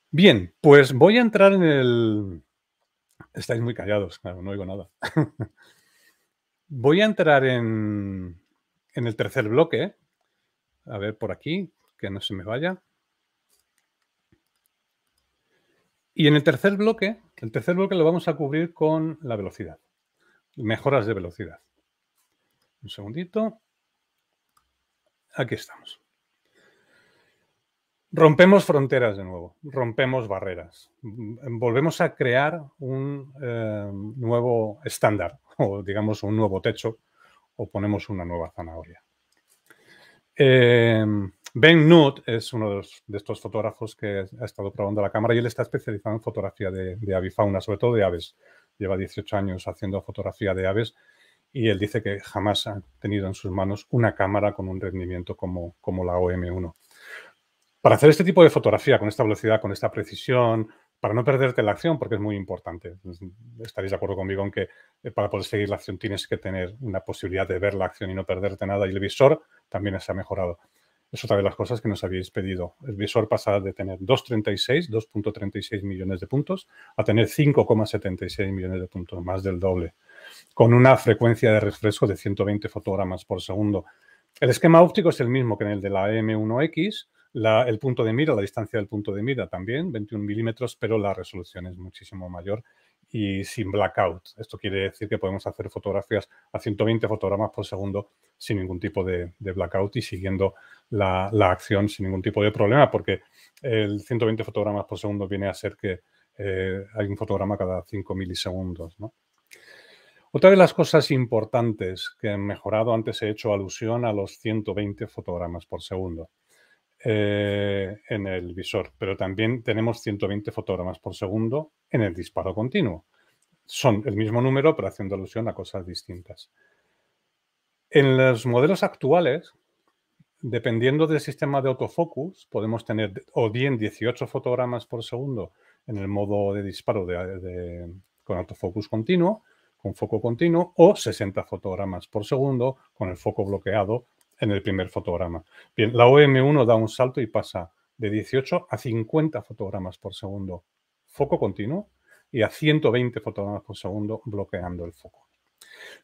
[SPEAKER 1] Bien, pues voy a entrar en el, Estáis muy callados, claro, no oigo nada. Voy a entrar en, en el tercer bloque. A ver por aquí, que no se me vaya. Y en el tercer bloque, el tercer bloque lo vamos a cubrir con la velocidad. Mejoras de velocidad. Un segundito. Aquí estamos. Rompemos fronteras de nuevo, rompemos barreras, volvemos a crear un eh, nuevo estándar o digamos un nuevo techo o ponemos una nueva zanahoria. Em, ben Nutt es uno de, estos fotógrafos que ha estado probando la cámara y él está especializado en fotografía de, avifauna, sobre todo de aves. Lleva 18 años haciendo fotografía de aves y él dice que jamás ha tenido en sus manos una cámara con un rendimiento como, como la OM1. Para hacer este tipo de fotografía con esta velocidad, con esta precisión, para no perderte la acción, porque es muy importante. Estaréis de acuerdo conmigo en que eh, para poder seguir la acción tienes que tener una posibilidad de ver la acción y no perderte nada. Y el visor también se ha mejorado. Es otra de las cosas que nos habíais pedido. El visor pasa de tener 2,36, 2.36 millones de puntos a tener 5,76 millones de puntos, más del doble, con una frecuencia de refresco de 120 fotogramas por segundo. El esquema óptico es el mismo que en el de la M1X, el punto de mira, la distancia del punto de mira también, 21 milímetros, pero la resolución es muchísimo mayor y sin blackout. Esto quiere decir que podemos hacer fotografías a 120 fotogramas por segundo sin ningún tipo de, blackout y siguiendo la, acción sin ningún tipo de problema, porque el 120 fotogramas por segundo viene a ser que eh, hay un fotograma cada 5 milisegundos. Otra de las cosas importantes que he mejorado, antes he hecho alusión a los 120 fotogramas por segundo. Eh, en el visor, pero también tenemos 120 fotogramas por segundo en el disparo continuo. Son el mismo número, pero haciendo alusión a cosas distintas. En los modelos actuales, dependiendo del sistema de autofocus, podemos tener o bien 18 fotogramas por segundo en el modo de disparo con autofocus continuo, con foco continuo, o 60 fotogramas por segundo con el foco bloqueado en el primer fotograma. Bien, la OM1 da un salto y pasa de 18 a 50 fotogramas por segundo foco continuo y a 120 fotogramas por segundo bloqueando el foco.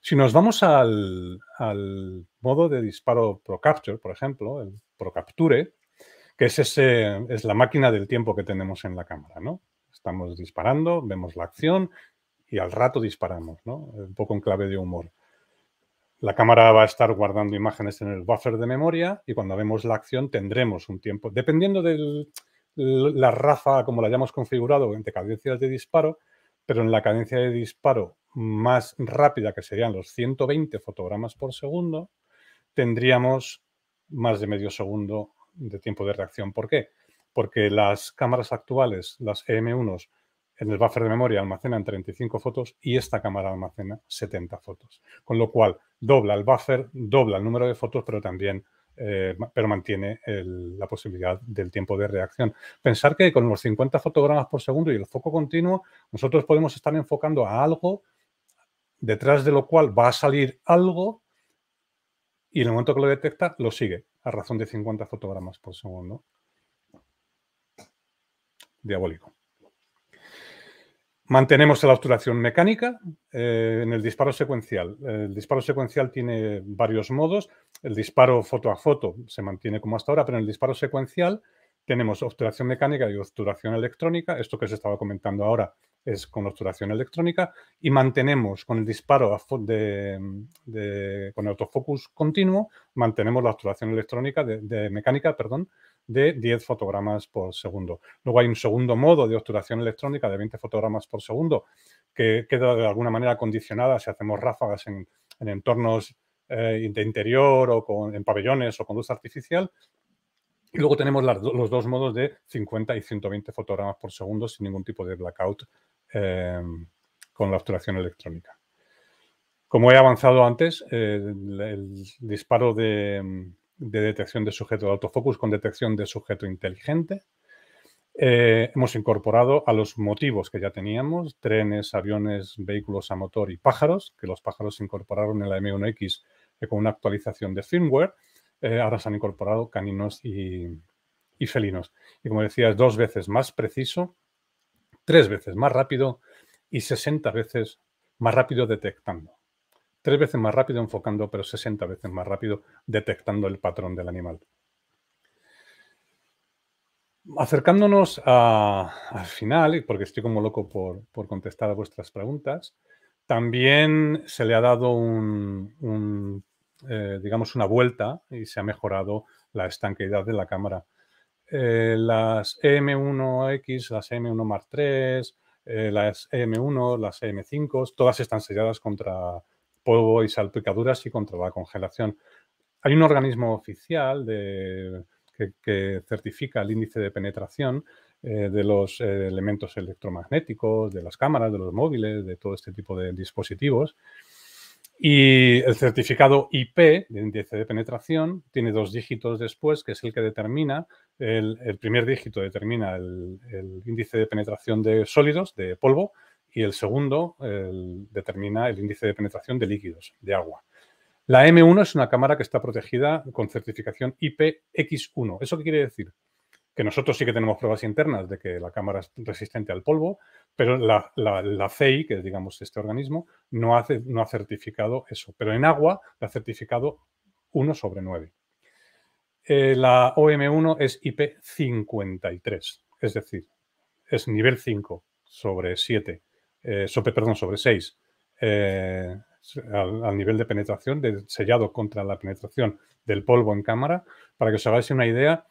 [SPEAKER 1] Si nos vamos al, modo de disparo ProCapture, por ejemplo, el ProCapture, que es, ese, es la máquina del tiempo que tenemos en la cámara, ¿no? Estamos disparando, vemos la acción y al rato disparamos, ¿no? Un poco en clave de humor. La cámara va a estar guardando imágenes en el buffer de memoria y cuando vemos la acción tendremos un tiempo, dependiendo de la raza, como la hayamos configurado, entre cadencias de disparo, pero en la cadencia de disparo más rápida, que serían los 120 fotogramas por segundo, tendríamos más de medio segundo de tiempo de reacción. ¿Por qué? Porque las cámaras actuales, las EM1, en el buffer de memoria almacenan 35 fotos y esta cámara almacena 70 fotos. Con lo cual, dobla el buffer, dobla el número de fotos, pero también eh, pero mantiene la posibilidad del tiempo de reacción. Pensar que con los 50 fotogramas por segundo y el foco continuo, nosotros podemos estar enfocando a algo detrás de lo cual va a salir algo y en el momento que lo detecta, lo sigue a razón de 50 fotogramas por segundo. Diabólico. Mantenemos la obturación mecánica eh, en el disparo secuencial. El disparo secuencial tiene varios modos. El disparo foto a foto se mantiene como hasta ahora, pero en el disparo secuencial tenemos obturación mecánica y obturación electrónica. Esto que os estaba comentando ahora es con obturación electrónica. Y mantenemos con el disparo de, de, con autofocus continuo, mantenemos la obturación electrónica de, de mecánica, perdón, de 10 fotogramas por segundo. Luego hay un segundo modo de obturación electrónica de 20 fotogramas por segundo que queda de alguna manera condicionada si hacemos ráfagas en, entornos eh, de interior o con, en pabellones o con luz artificial. Y luego tenemos los dos modos de 50 y 120 fotogramas por segundo sin ningún tipo de blackout em, con la obturación electrónica. Como he avanzado antes, eh, el, disparo de, de detección de sujeto de autofocus con detección de sujeto inteligente. Eh, hemos incorporado a los motivos que ya teníamos, trenes, aviones, vehículos a motor y pájaros, que los pájaros se incorporaron en la M1X eh, con una actualización de firmware. Eh, ahora se han incorporado caninos y, y felinos. Y como decía, es dos veces más preciso, tres veces más rápido y 60 veces más rápido detectando tres veces más rápido enfocando, pero 60 veces más rápido detectando el patrón del animal. Acercándonos al final, porque estoy como loco por, contestar a vuestras preguntas, también se le ha dado eh, digamos, una vuelta y se ha mejorado la estanqueidad de la cámara. Eh, las M1X, las M1 Mark III, eh, las M1, las M5, todas están selladas contra polvo y salpicaduras y contra la congelación. Hay un organismo oficial que, certifica el índice de penetración eh, de los eh, elementos electromagnéticos, de las cámaras, de los móviles, de todo este tipo de dispositivos. Y el certificado IP, de índice de penetración, tiene dos dígitos después, que es el que determina, el, primer dígito determina el, índice de penetración de sólidos, de polvo, y el segundo determina el índice de penetración de líquidos, de agua. La M1 es una cámara que está protegida con certificación IPX1. ¿Eso qué quiere decir? Que nosotros sí que tenemos pruebas internas de que la cámara es resistente al polvo, pero la, CI, que es digamos este organismo, no ha, no ha certificado eso. Pero en agua la ha certificado 1 sobre 9. Eh, la OM1 es IP53, es decir, es nivel 5 sobre 7 eh, sobre, perdón, sobre 6, eh, al, nivel de penetración, de sellado contra la penetración del polvo en cámara, para que os hagáis una idea.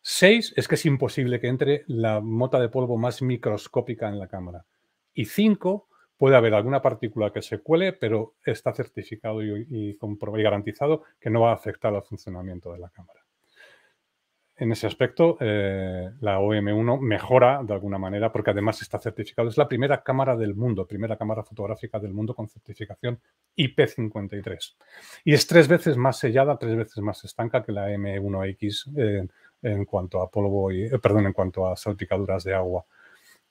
[SPEAKER 1] 6 es que es imposible que entre la mota de polvo más microscópica en la cámara. Y 5 puede haber alguna partícula que se cuele, pero está certificado y, y, y garantizado que no va a afectar al funcionamiento de la cámara en ese aspecto, eh, la OM1 mejora de alguna manera porque además está certificado. Es la primera cámara del mundo, primera cámara fotográfica del mundo con certificación IP53. Y es tres veces más sellada, tres veces más estanca que la M1X en cuanto a polvo y, eh, perdón, en cuanto a salpicaduras de agua.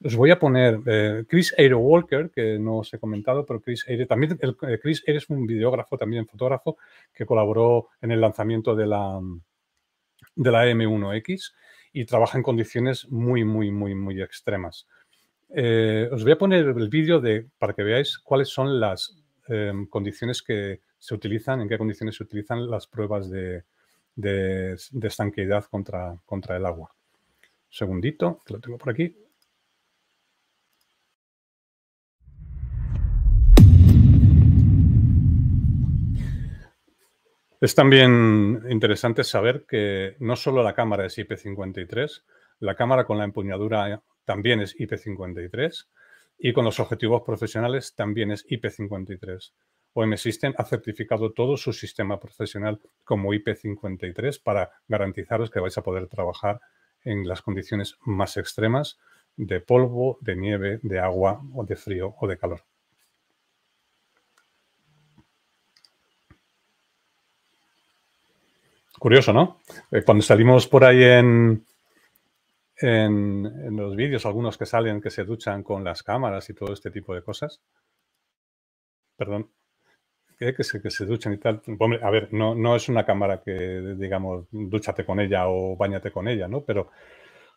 [SPEAKER 1] Os voy a poner eh, Chris Aire Walker, que no os he comentado, pero Chris Aire, también Chris es un videógrafo, también fotógrafo, que colaboró en el lanzamiento de la de la M1X y trabaja en condiciones muy, muy, muy, muy extremas. Eh, os voy a poner el vídeo de, para que veáis cuáles son las em, condiciones que se utilizan, en qué condiciones se utilizan las pruebas de, estanqueidad contra, contra el agua. Segundito, que lo tengo por aquí. Es también interesante saber que no solo la cámara es IP53, la cámara con la empuñadura también es IP53 y con los objetivos profesionales también es IP53. OM System ha certificado todo su sistema profesional como IP53 para garantizaros que vais a poder trabajar en las condiciones más extremas de polvo, de nieve, de agua o de frío o de calor. Curioso, ¿no? Eh, cuando salimos por ahí en, en, los vídeos, algunos que salen que se duchan con las cámaras y todo este tipo de cosas. Perdón. Que, se, que se duchan y tal. Hombre, a ver, no, no es una cámara que, digamos, dúchate con ella o bañate con ella, ¿no? Pero,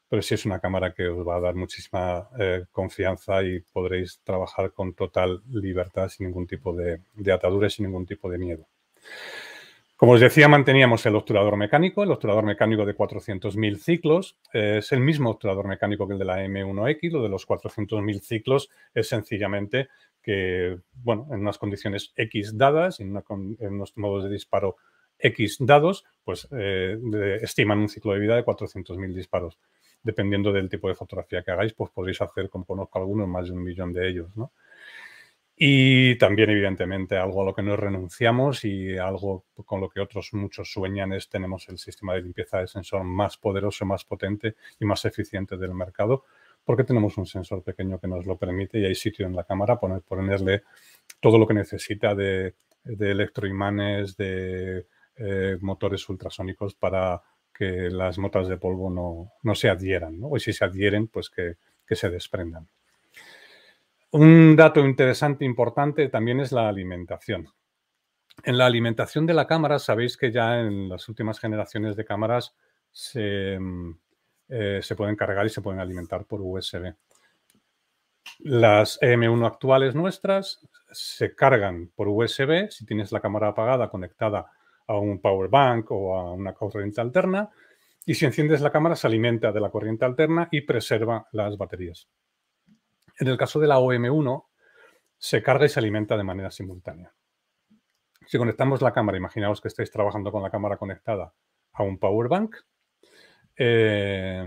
[SPEAKER 1] pero sí es una cámara que os va a dar muchísima eh, confianza y podréis trabajar con total libertad, sin ningún tipo de, de y sin ningún tipo de miedo. Como os decía, manteníamos el obturador mecánico, el obturador mecánico de 400.000 ciclos. Eh, es el mismo obturador mecánico que el de la M1X. Lo de los 400.000 ciclos es sencillamente que, bueno, en unas condiciones X dadas, en, en unos modos de disparo X dados, pues eh, estiman un ciclo de vida de 400.000 disparos. Dependiendo del tipo de fotografía que hagáis, pues podéis hacer, como conozco algunos, más de un millón de ellos, ¿no? Y también, evidentemente, algo a lo que no renunciamos y algo con lo que otros muchos sueñan es tenemos el sistema de limpieza de sensor más poderoso, más potente y más eficiente del mercado, porque tenemos un sensor pequeño que nos lo permite y hay sitio en la cámara para ponerle todo lo que necesita de, electroimanes, de eh, motores ultrasónicos para que las motas de polvo no, se adhieran, ¿no? y si se adhieren, pues que se desprendan. Un dato interesante, importante, también es la alimentación. En la alimentación de la cámara, sabéis que ya en las últimas generaciones de cámaras se, mm, eh, se pueden cargar y se pueden alimentar por USB. Las M1 actuales nuestras se cargan por USB. Si tienes la cámara apagada conectada a un power bank o a una corriente alterna, y si enciendes la cámara se alimenta de la corriente alterna y preserva las baterías. En el caso de la OM1, se carga y se alimenta de manera simultánea. Si conectamos la cámara, imaginaos que estáis trabajando con la cámara conectada a un power bank, ir eh,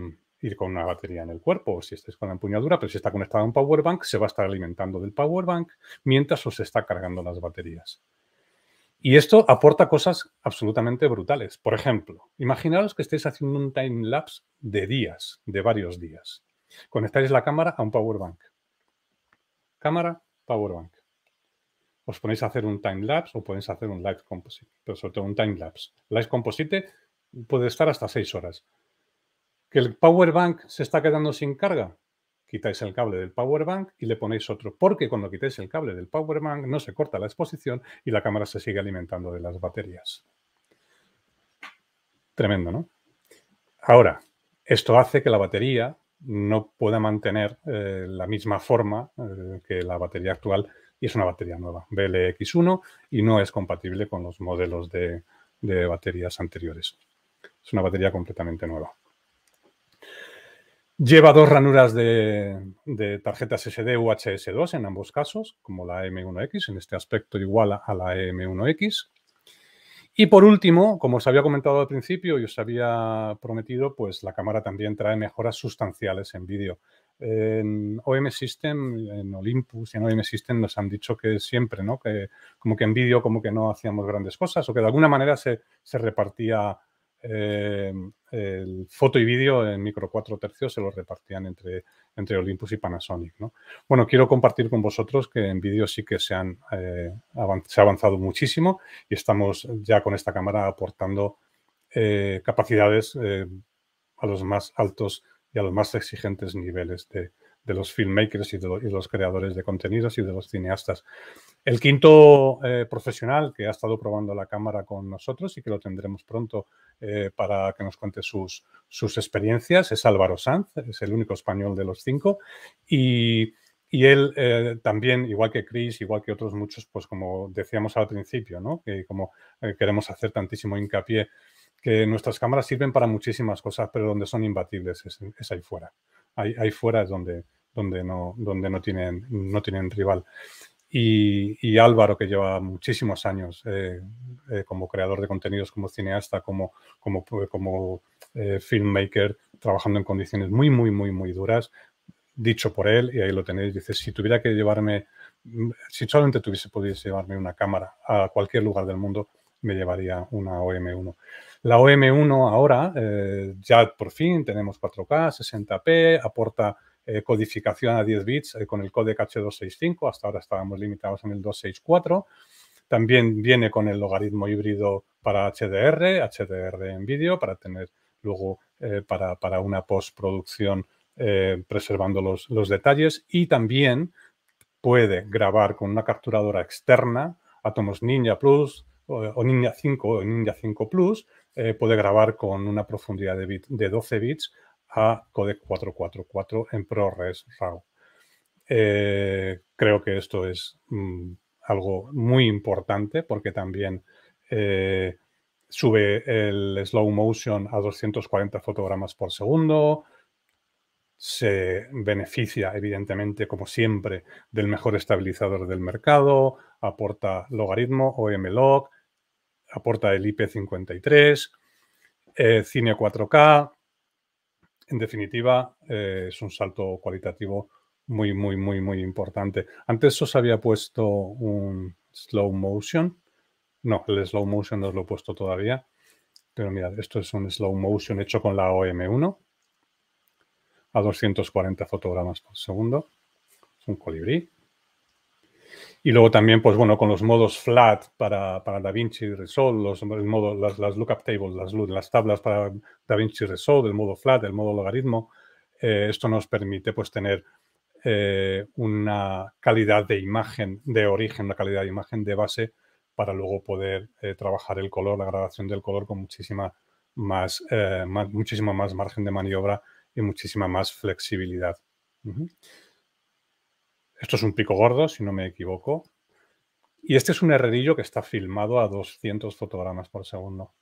[SPEAKER 1] con una batería en el cuerpo, o si estáis con la empuñadura, pero si está conectada a un power bank, se va a estar alimentando del power bank mientras os está cargando las baterías. Y esto aporta cosas absolutamente brutales. Por ejemplo, imaginaos que estéis haciendo un time lapse de días, de varios días. Conectáis la cámara a un power bank cámara, powerbank. Os ponéis a hacer un time lapse o podéis hacer un light composite, pero sobre todo un time lapse. Light composite puede estar hasta 6 horas. ¿Que el powerbank se está quedando sin carga? Quitáis el cable del powerbank y le ponéis otro, porque cuando quitáis el cable del powerbank no se corta la exposición y la cámara se sigue alimentando de las baterías. Tremendo, ¿no? Ahora, esto hace que la batería no pueda mantener eh, la misma forma eh, que la batería actual y es una batería nueva, BLX1, y no es compatible con los modelos de, baterías anteriores. Es una batería completamente nueva. Lleva dos ranuras de, tarjetas SD hs 2 en ambos casos, como la M1X, en este aspecto igual a la M1X. Y por último, como os había comentado al principio y os había prometido, pues la cámara también trae mejoras sustanciales en vídeo. En OM System, en Olympus y en OM System nos han dicho que siempre, ¿no? Que como que en vídeo como que no hacíamos grandes cosas o que de alguna manera se, repartía eh, el foto y vídeo en micro 4 tercios se lo repartían entre, entre Olympus y Panasonic. Bueno, quiero compartir con vosotros que en vídeo sí que se, han, eh, ha avanzado muchísimo y estamos ya con esta cámara aportando eh, capacidades eh, a los más altos y a los más exigentes niveles de, los filmmakers y y de los creadores de contenidos y de los cineastas. El quinto eh, profesional que ha estado probando la cámara con nosotros y que lo tendremos pronto eh, para que nos cuente sus, sus, experiencias es Álvaro Sanz, es el único español de los cinco. Y, él eh, también, igual que Chris, igual que otros muchos, pues como decíamos al principio, ¿no? que como queremos hacer tantísimo hincapié, que nuestras cámaras sirven para muchísimas cosas, pero donde son imbatibles es, ahí fuera. Ahí, fuera es donde, donde, no, donde no, tienen, no tienen rival y, Álvaro, que lleva muchísimos años eh, eh, como creador de contenidos, como cineasta, como, como, eh, como filmmaker, trabajando en condiciones muy, muy, muy, muy duras, dicho por él, y ahí lo tenéis, dice, si tuviera que llevarme, mm, si solamente tuviese pudiese llevarme una cámara a cualquier lugar del mundo, me llevaría una OM1. La OM1 ahora, ya por fin tenemos 4K, 60p, aporta eh, codificación a 10 bits eh, con el codec H265, hasta ahora estábamos limitados en el 264. También viene con el logaritmo híbrido para HDR, HDR en vídeo, para tener luego eh, para, una postproducción preservando los, detalles. Y también puede grabar con una capturadora externa, Atomos Ninja Plus, o Ninja 5 o Ninja 5 Plus, puede grabar con una profundidad de, de 12 bits a codec 444 en ProRes RAW. Eh, creo que esto es mm, algo muy importante porque también eh, sube el slow motion a 240 fotogramas por segundo, se beneficia evidentemente como siempre del mejor estabilizador del mercado, aporta logaritmo o M-Log. aporta el IP53, eh, cine 4K, en definitiva, eh, es un salto cualitativo muy, muy, muy, muy importante. Antes os había puesto un slow motion. No, el slow motion no os lo he puesto todavía. Pero mirad, esto es un slow motion hecho con la OM1 a 240 fotogramas por segundo. Es un colibrí. Y luego también, pues bueno, con los modos flat para, para DaVinci Resolve, los, el modo, las, lookup tables, las, las tablas para DaVinci Resolve, el modo flat, el modo logaritmo, eh, esto nos permite pues tener eh, una calidad de imagen de origen, una calidad de imagen de base para luego poder eh, trabajar el color, la gradación del color con muchísima más, más margen de maniobra y muchísima más flexibilidad. Esto es un pico gordo, si no me equivoco. Y este es un herrerillo que está filmado a 200 fotogramas por segundo.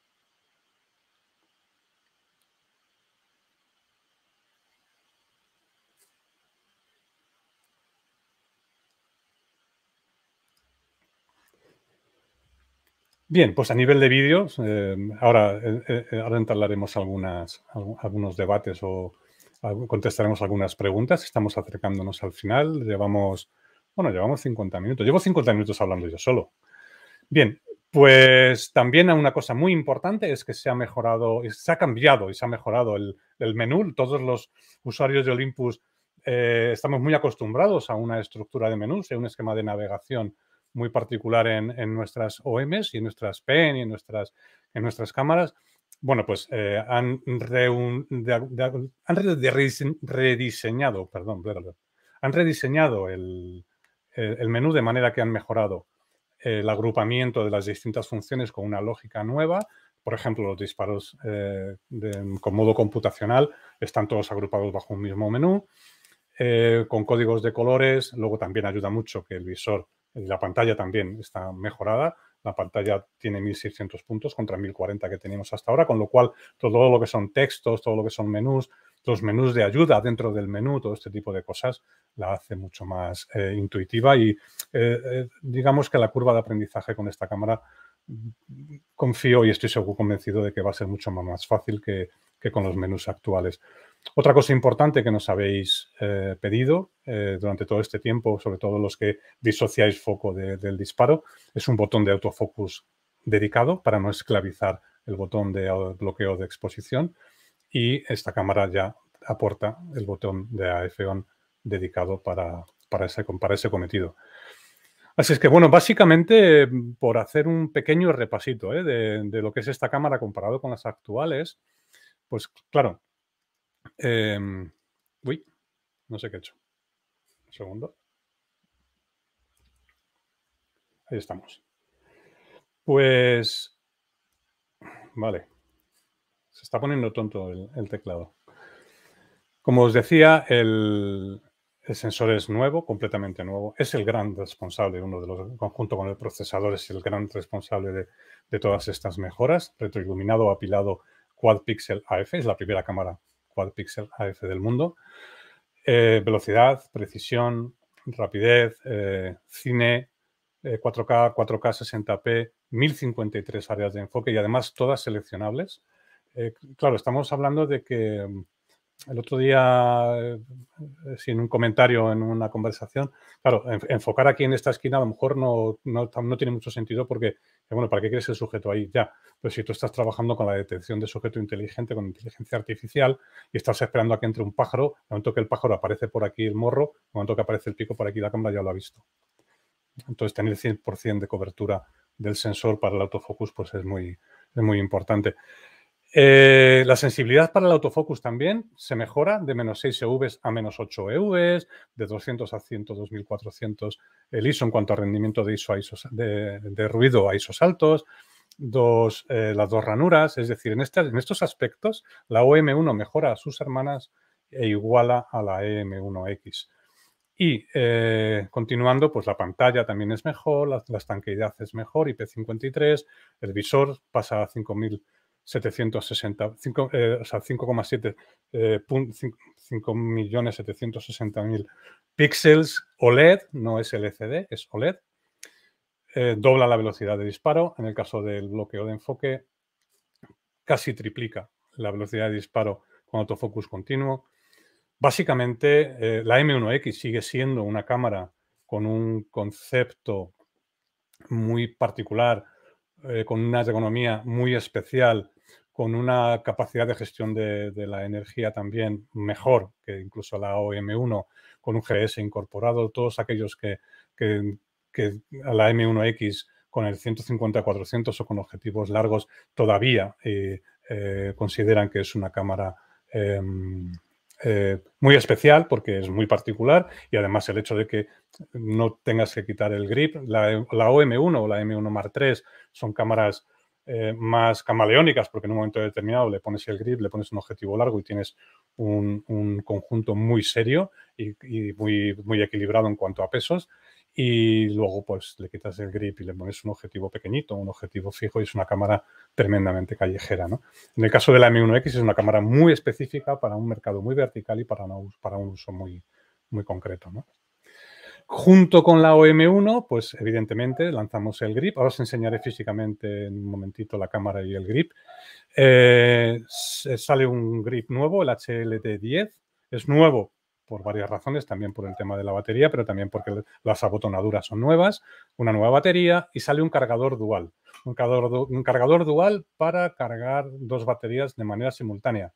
[SPEAKER 1] Bien, pues a nivel de vídeos, eh, eh, eh, ahora, entablaremos algunas, algunos debates o, contestaremos algunas preguntas. Estamos acercándonos al final. Llevamos, bueno, llevamos 50 minutos. Llevo 50 minutos hablando yo solo. Bien, pues también una cosa muy importante es que se ha mejorado, se ha cambiado y se ha mejorado el, menú. Todos los usuarios de Olympus eh, estamos muy acostumbrados a una estructura de menús y a un esquema de navegación muy particular en, nuestras OMs y en nuestras PEN y nuestras, en nuestras cámaras bueno, pues han, rediseñado, han rediseñado el, menú de manera que han mejorado el agrupamiento de las distintas funciones con una lógica nueva. Por ejemplo, los disparos eh, con modo computacional están todos agrupados bajo un mismo menú, eh, con códigos de colores. Luego también ayuda mucho que el visor, y la pantalla también está mejorada la pantalla tiene 1600 puntos contra 1040 que teníamos hasta ahora, con lo cual todo lo que son textos, todo lo que son menús, los menús de ayuda dentro del menú, todo este tipo de cosas, la hace mucho más eh, intuitiva y eh, eh, digamos que la curva de aprendizaje con esta cámara mm, confío y estoy seguro convencido de que va a ser mucho más fácil que, que con los menús actuales. Otra cosa importante que nos habéis eh, pedido eh, durante todo este tiempo, sobre todo los que disociáis foco del disparo, es un botón de autofocus dedicado para no esclavizar el botón de bloqueo de exposición y esta cámara ya aporta el botón de af dedicado para, para, ese, para cometido. Así es que, bueno, básicamente por hacer un pequeño repasito eh, de, de, lo que es esta cámara comparado con las actuales, pues claro, Em, uy, no sé qué he hecho. Un segundo. Ahí estamos. Pues... Vale. Se está poniendo tonto el, teclado. Como os decía, el, sensor es nuevo, completamente nuevo. Es el gran responsable, uno de los, conjunto con el procesador, es el gran responsable de, de todas estas mejoras. Retroiluminado, apilado, quad pixel AF, es la primera cámara pixel AF del mundo. Eh, velocidad, precisión, rapidez, eh, cine, 4K, 4K 60p, 1053 áreas de enfoque y además todas seleccionables. Eh, claro, estamos hablando de que mm, el otro día, eh, sin un comentario en una conversación, claro, enfocar aquí en esta esquina a lo mejor no, no, tiene mucho sentido porque, eh, bueno, ¿para qué quieres el sujeto ahí? Ya, pues si tú estás trabajando con la detección de sujeto inteligente, con inteligencia artificial, y estás esperando a que entre un pájaro, en el momento que el pájaro aparece por aquí el morro, en el momento que aparece el pico por aquí la cámara ya lo ha visto. Entonces, tener 100% de cobertura del sensor para el autofocus pues es muy, es muy importante. Eh, la sensibilidad para el autofocus también se mejora de menos 6 EVs a menos 8 EVs, de 200 a 100, 2400 el ISO en cuanto a rendimiento de, ISO a de, ruido a ISOs altos, eh, las dos ranuras, es decir, en, en estos aspectos la OM1 mejora a sus hermanas e iguala a la EM1X. Y eh, continuando, pues la pantalla también es mejor, la, la estanqueidad es mejor, IP53, el visor pasa a 5000 760, 5, eh, o sea, 5,7 5.760.000 eh, píxeles OLED, no es LCD, es OLED. Eh, dobla la velocidad de disparo. En el caso del bloqueo de enfoque, casi triplica la velocidad de disparo con autofocus continuo. Básicamente, la M1X sigue siendo una cámara con un concepto muy particular, con una ergonomía muy especial con una capacidad de gestión de, la energía también mejor que incluso la OM1, con un GS incorporado, todos aquellos que, a la M1X con el 150-400 o con objetivos largos todavía eh, eh, consideran que es una cámara em, eh, muy especial porque es muy particular y además el hecho de que no tengas que quitar el grip, la, la OM1 o la M1 Mark III son cámaras eh, más camaleónicas, porque en un momento determinado le pones el grip, le pones un objetivo largo y tienes un, conjunto muy serio y, muy, muy equilibrado en cuanto a pesos. Y luego, pues le quitas el grip y le pones un objetivo pequeñito, un objetivo fijo y es una cámara tremendamente callejera. ¿no? En el caso de la M1X, es una cámara muy específica para un mercado muy vertical y para, para un uso muy, muy concreto. ¿no? Junto con la OM1, pues evidentemente lanzamos el grip. Ahora os enseñaré físicamente en un momentito la cámara y el grip. Eh, sale un grip nuevo, el HLT10. Es nuevo por varias razones, también por el tema de la batería, pero también porque las abotonaduras son nuevas, una nueva batería y sale un cargador dual. un cargador dual para cargar dos baterías de manera simultánea.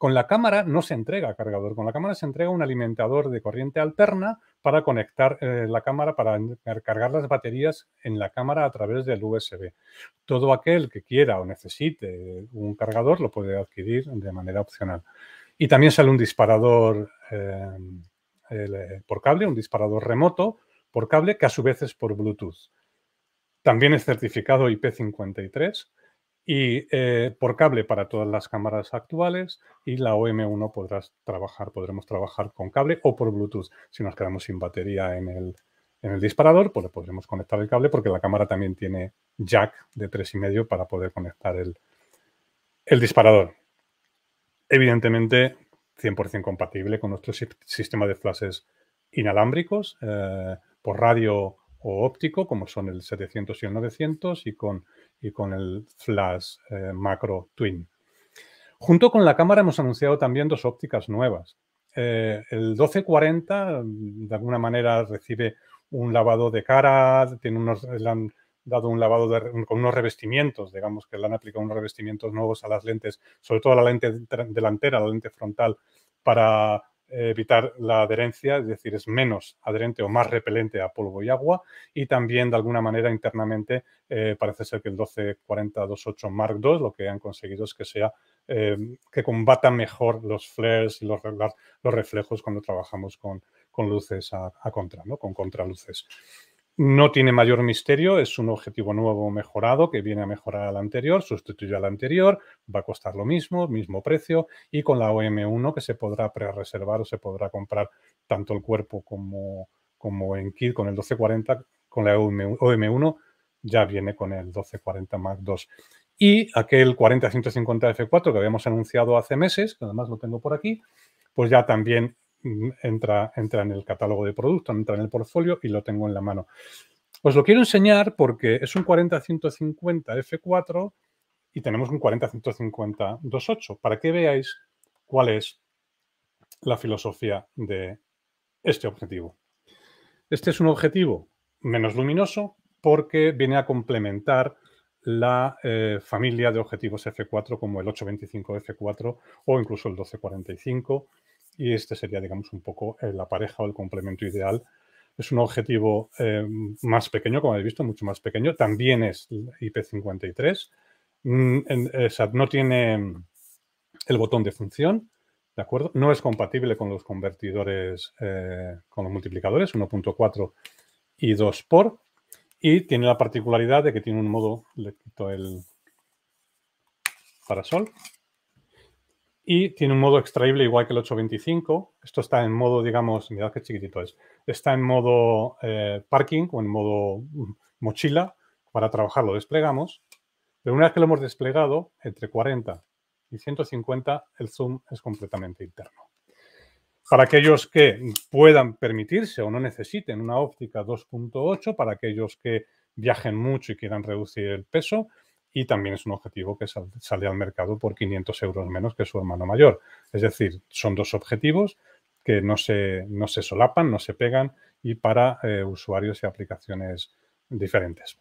[SPEAKER 1] Con la cámara no se entrega cargador, con la cámara se entrega un alimentador de corriente alterna para conectar eh, la cámara, para cargar las baterías en la cámara a través del USB. Todo aquel que quiera o necesite un cargador lo puede adquirir de manera opcional. Y también sale un disparador em, eh, por cable, un disparador remoto por cable que a su vez es por Bluetooth. También es certificado IP53 y eh, por cable para todas las cámaras actuales y la OM1 podrás trabajar, podremos trabajar con cable o por Bluetooth. Si nos quedamos sin batería en el, disparador, pues le podremos conectar el cable porque la cámara también tiene jack de 3,5 para poder conectar el, el disparador. Evidentemente, 100% compatible con nuestro sistema de flashes inalámbricos eh, por radio o óptico, como son el 700 y el 900, y con y con el Flash eh, Macro Twin. Junto con la cámara hemos anunciado también dos ópticas nuevas. Eh, el 1240 mm, de alguna manera recibe un lavado de cara, tiene unos, le han dado un lavado con unos revestimientos, digamos que le han aplicado unos revestimientos nuevos a las lentes, sobre todo a la lente delantera, a la lente frontal, para evitar la adherencia, es decir, es menos adherente o más repelente a polvo y agua y también de alguna manera internamente eh, parece ser que el 124028 Mark II lo que han conseguido es que sea eh, que combata mejor los flares y los, reflejos cuando trabajamos con, luces a, contra, con contraluces. No tiene mayor misterio, es un objetivo nuevo mejorado que viene a mejorar al anterior, sustituye al anterior, va a costar lo mismo, mismo precio, y con la OM1 que se podrá pre-reservar o se podrá comprar tanto el cuerpo como, como en kit con el 1240, con la OM1 ya viene con el 1240 max 2 Y aquel 40-150F4 que habíamos anunciado hace meses, que además lo tengo por aquí, pues ya también Mm, entra, entra en el catálogo de productos entra en el portfolio y lo tengo en la mano. Os lo quiero enseñar porque es un 40-150 F4 y tenemos un 40-150 28 para que veáis cuál es la filosofía de este objetivo. Este es un objetivo menos luminoso porque viene a complementar la eh, familia de objetivos F4 como el 825F4 o incluso el 1245 y este sería, digamos, un poco eh, la pareja o el complemento ideal. Es un objetivo eh, más pequeño, como habéis visto, mucho más pequeño. También es IP53. Mm, eh, no tiene mm, el botón de función, ¿de acuerdo? No es compatible con los convertidores, con los multiplicadores 1.4 y 2 por. Y tiene la particularidad de que tiene un modo, le quito el parasol, y tiene un modo extraíble igual que el 825. Esto está en modo, digamos, mirad qué chiquitito es. Está en modo eh, parking o en modo mm, mochila. Para trabajar lo desplegamos. Pero una vez que lo hemos desplegado, entre 40 y 150, el zoom es completamente interno. Para aquellos que puedan permitirse o no necesiten una óptica 2.8, para aquellos que viajen mucho y quieran reducir el peso, y también es un objetivo que sale al mercado por 500 euros menos que su hermano mayor. Es decir, son dos objetivos que no se, solapan, no se pegan y para eh, usuarios y aplicaciones diferentes.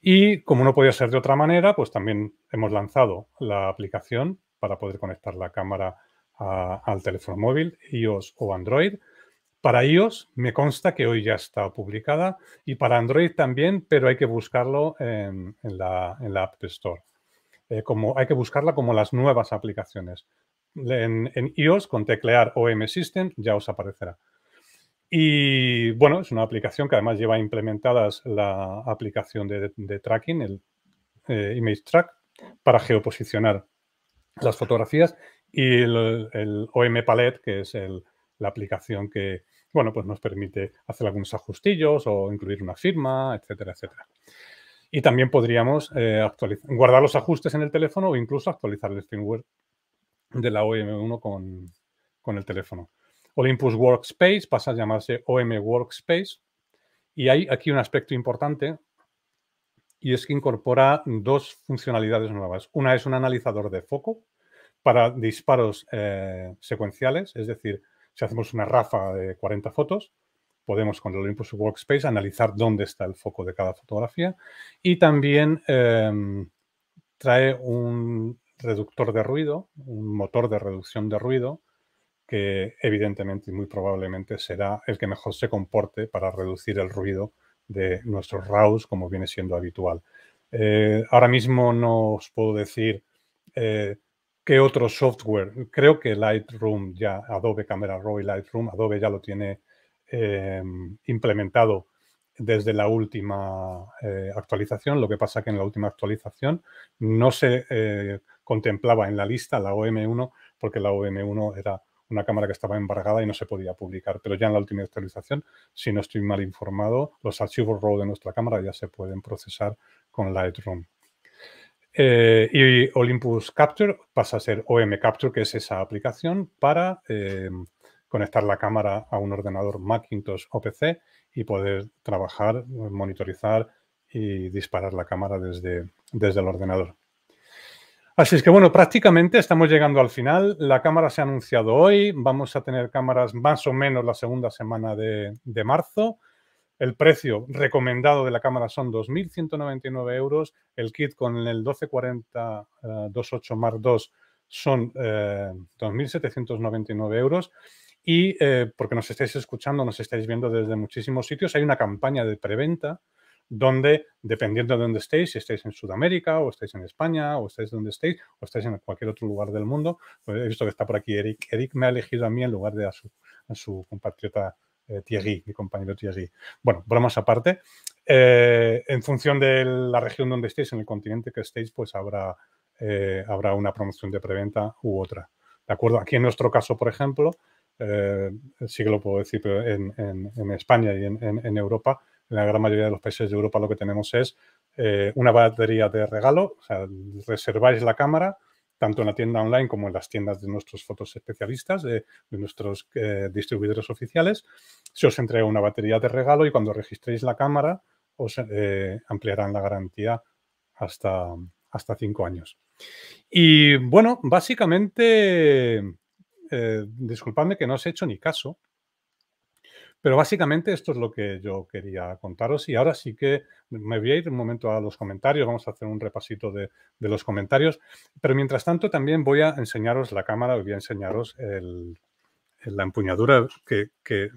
[SPEAKER 1] Y como no podía ser de otra manera, pues también hemos lanzado la aplicación para poder conectar la cámara al teléfono móvil, iOS o Android para iOS me consta que hoy ya está publicada y para Android también, pero hay que buscarlo en, la, App Store. Eh, como, hay que buscarla como las nuevas aplicaciones. En, iOS con teclear OM System ya os aparecerá. Y bueno, es una aplicación que además lleva implementadas la aplicación de, tracking, el eh, Image Track, para geoposicionar las fotografías y el, OM Palette, que es la aplicación que, bueno, pues nos permite hacer algunos ajustillos o incluir una firma, etcétera, etcétera. Y también podríamos eh, guardar los ajustes en el teléfono o incluso actualizar el firmware de la OM1 con, el teléfono. Olympus Workspace pasa a llamarse OM Workspace y hay aquí un aspecto importante y es que incorpora dos funcionalidades nuevas. Una es un analizador de foco para disparos eh, secuenciales, es decir, si hacemos una rafa de 40 fotos, podemos con el Olympus Workspace analizar dónde está el foco de cada fotografía y también em, trae un reductor de ruido, un motor de reducción de ruido que evidentemente y muy probablemente será el que mejor se comporte para reducir el ruido de nuestros RAWs como viene siendo habitual. Eh, ahora mismo no os puedo decir eh, ¿Qué otro software. Creo que Lightroom ya, Adobe Camera Raw y Lightroom, Adobe ya lo tiene em, implementado desde la última eh, actualización. Lo que pasa que en la última actualización no se eh, contemplaba en la lista la OM1 porque la OM1 era una cámara que estaba embargada y no se podía publicar. Pero ya en la última actualización, si no estoy mal informado, los archivos RAW de nuestra cámara ya se pueden procesar con Lightroom. Eh, y Olympus Capture pasa a ser OM Capture, que es esa aplicación para eh, conectar la cámara a un ordenador Macintosh o PC y poder trabajar, monitorizar y disparar la cámara desde, el ordenador. Así es que bueno, prácticamente estamos llegando al final. La cámara se ha anunciado hoy. Vamos a tener cámaras más o menos la segunda semana de marzo. El precio recomendado de la cámara son 2.199 euros. El kit con el 1240 28 eh, Mark II son 2.799 eh, euros. Y eh, porque nos estáis escuchando, nos estáis viendo desde muchísimos sitios, hay una campaña de preventa donde, dependiendo de dónde estéis, si estáis en Sudamérica o estáis en España o estáis donde estéis o estáis en cualquier otro lugar del mundo, pues he visto que está por aquí Eric. Eric me ha elegido a mí en lugar de a su compatriota eh, Thierry, mi compañero Thierry. Bueno, bromas aparte. Eh, en función de la región donde estéis, en el continente que estéis, pues habrá, eh, habrá una promoción de preventa u otra. ¿De acuerdo? Aquí en nuestro caso, por ejemplo, eh, sí que lo puedo decir, pero en, en, en España y en, en, Europa, en la gran mayoría de los países de Europa lo que tenemos es una batería de regalo, o sea, reserváis la cámara, tanto en la tienda online como en las tiendas de nuestros fotos especialistas, de, nuestros eh, distribuidores oficiales. Se os entrega una batería de regalo y cuando registréis la cámara os eh, ampliarán la garantía hasta, hasta cinco años. Y bueno, básicamente, eh, disculpadme que no os he hecho ni caso, pero básicamente esto es lo que yo quería contaros y ahora sí que me voy a ir un momento a los comentarios, vamos a hacer un repasito de, los comentarios, pero mientras tanto también voy a enseñaros la cámara, voy a enseñaros la empuñadura que, que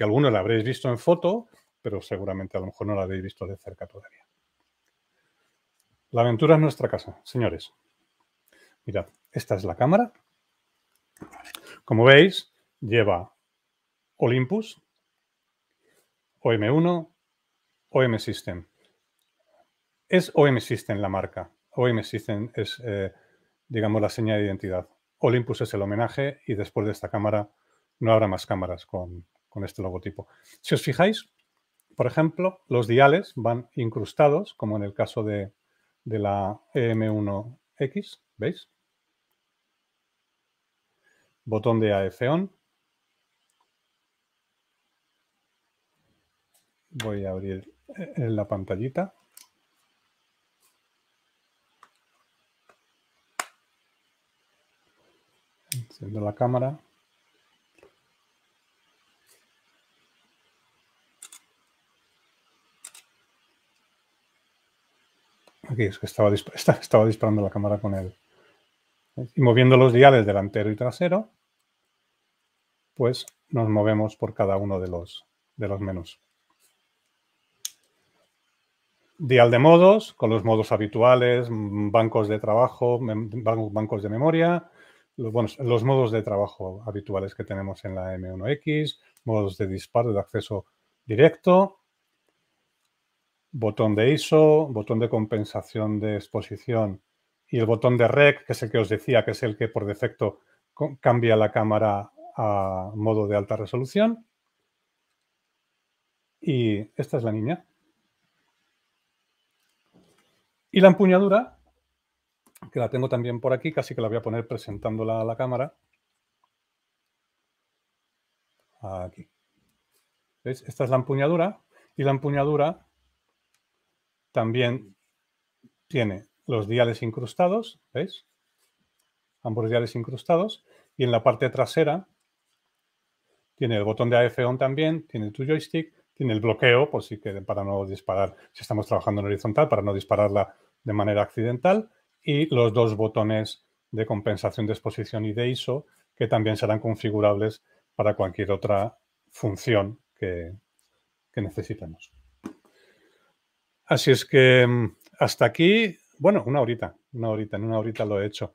[SPEAKER 1] algunos la habréis visto en foto, pero seguramente a lo mejor no la habéis visto de cerca todavía. La aventura es nuestra casa, señores. Mirad, esta es la cámara. Como veis, lleva Olympus, OM1, OM System. Es OM System la marca. OM System es, eh, digamos, la señal de identidad. Olympus es el homenaje y después de esta cámara no habrá más cámaras con, este logotipo. Si os fijáis, por ejemplo, los diales van incrustados, como en el caso de, de la EM1X, ¿veis? Botón de AF on, Voy a abrir eh, la pantallita. Enciendo la cámara. Aquí es que estaba, estaba disparando la cámara con él. Y moviendo los diales delantero y trasero, pues nos movemos por cada uno de los, de los menús. Dial de modos, con los modos habituales, bancos de trabajo, bancos de memoria, los, los modos de trabajo habituales que tenemos en la M1X, modos de disparo de acceso directo, botón de ISO, botón de compensación de exposición y el botón de REC, que es el que os decía, que es el que por defecto cambia la cámara a modo de alta resolución. Y esta es la niña. Y la empuñadura, que la tengo también por aquí, casi que la voy a poner presentándola a la cámara. Aquí. ¿Ves? Esta es la empuñadura. Y la empuñadura también tiene los diales incrustados, ¿veis? Ambos diales incrustados. Y en la parte trasera tiene el botón de AF on también, tiene tu joystick, tiene el bloqueo, pues si que, para no disparar, si estamos trabajando en horizontal, para no dispararla de manera accidental, y los dos botones de compensación de exposición y de ISO, que también serán configurables para cualquier otra función que, que necesitemos. Así es que mm, hasta aquí, bueno, una horita, una horita, en una horita lo he hecho.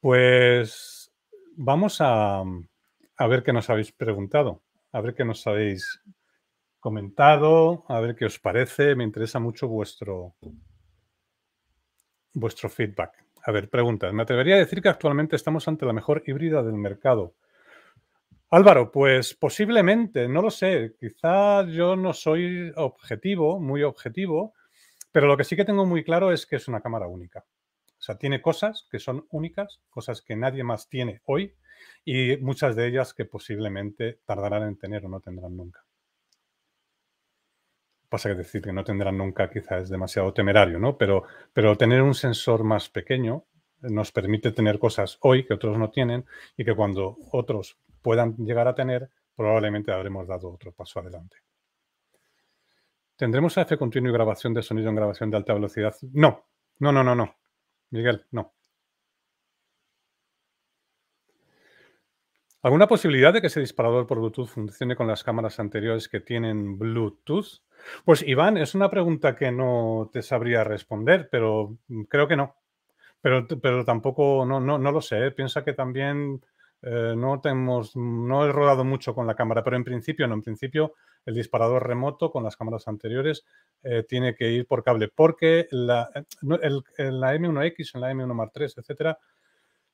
[SPEAKER 1] Pues vamos a, a ver qué nos habéis preguntado, a ver qué nos habéis comentado, a ver qué os parece. Me interesa mucho vuestro, vuestro feedback. A ver, preguntas. Me atrevería a decir que actualmente estamos ante la mejor híbrida del mercado. Álvaro, pues posiblemente, no lo sé. Quizá yo no soy objetivo, muy objetivo, pero lo que sí que tengo muy claro es que es una cámara única. O sea, tiene cosas que son únicas, cosas que nadie más tiene hoy y muchas de ellas que posiblemente tardarán en tener o no tendrán nunca. Pasa que decir que no tendrán nunca quizás es demasiado temerario, ¿no? Pero, pero tener un sensor más pequeño eh, nos permite tener cosas hoy que otros no tienen y que cuando otros puedan llegar a tener, probablemente habremos dado otro paso adelante. ¿Tendremos AF continuo y grabación de sonido en grabación de alta velocidad? No, no, no, no, no. Miguel, no. ¿Alguna posibilidad de que ese disparador por Bluetooth funcione con las cámaras anteriores que tienen Bluetooth? Pues Iván, es una pregunta que no te sabría responder, pero mm, creo que no. Pero, pero tampoco, no, no, lo sé. ¿eh? Piensa que también eh, no, tenemos, no he rodado mucho con la cámara, pero en principio no. En principio el disparador remoto con las cámaras anteriores eh, tiene que ir por cable, porque la, la M1X, en la M1 Mark III, etcétera,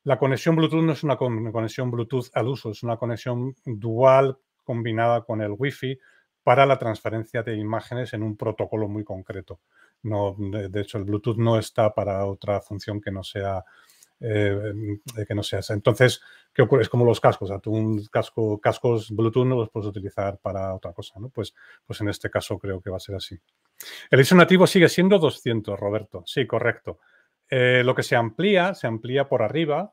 [SPEAKER 1] la conexión Bluetooth no es una conexión Bluetooth al uso, es una conexión dual combinada con el Wi-Fi para la transferencia de imágenes en un protocolo muy concreto. No, de, hecho, el Bluetooth no está para otra función que no sea eh, que no sea esa. Entonces, ¿qué ocurre? Es como los cascos. un casco, cascos Bluetooth no los puedes utilizar para otra cosa, ¿no? Pues, pues en este caso creo que va a ser así. El ISO nativo sigue siendo 200, Roberto. Sí, correcto. Eh, lo que se amplía, se amplía por arriba,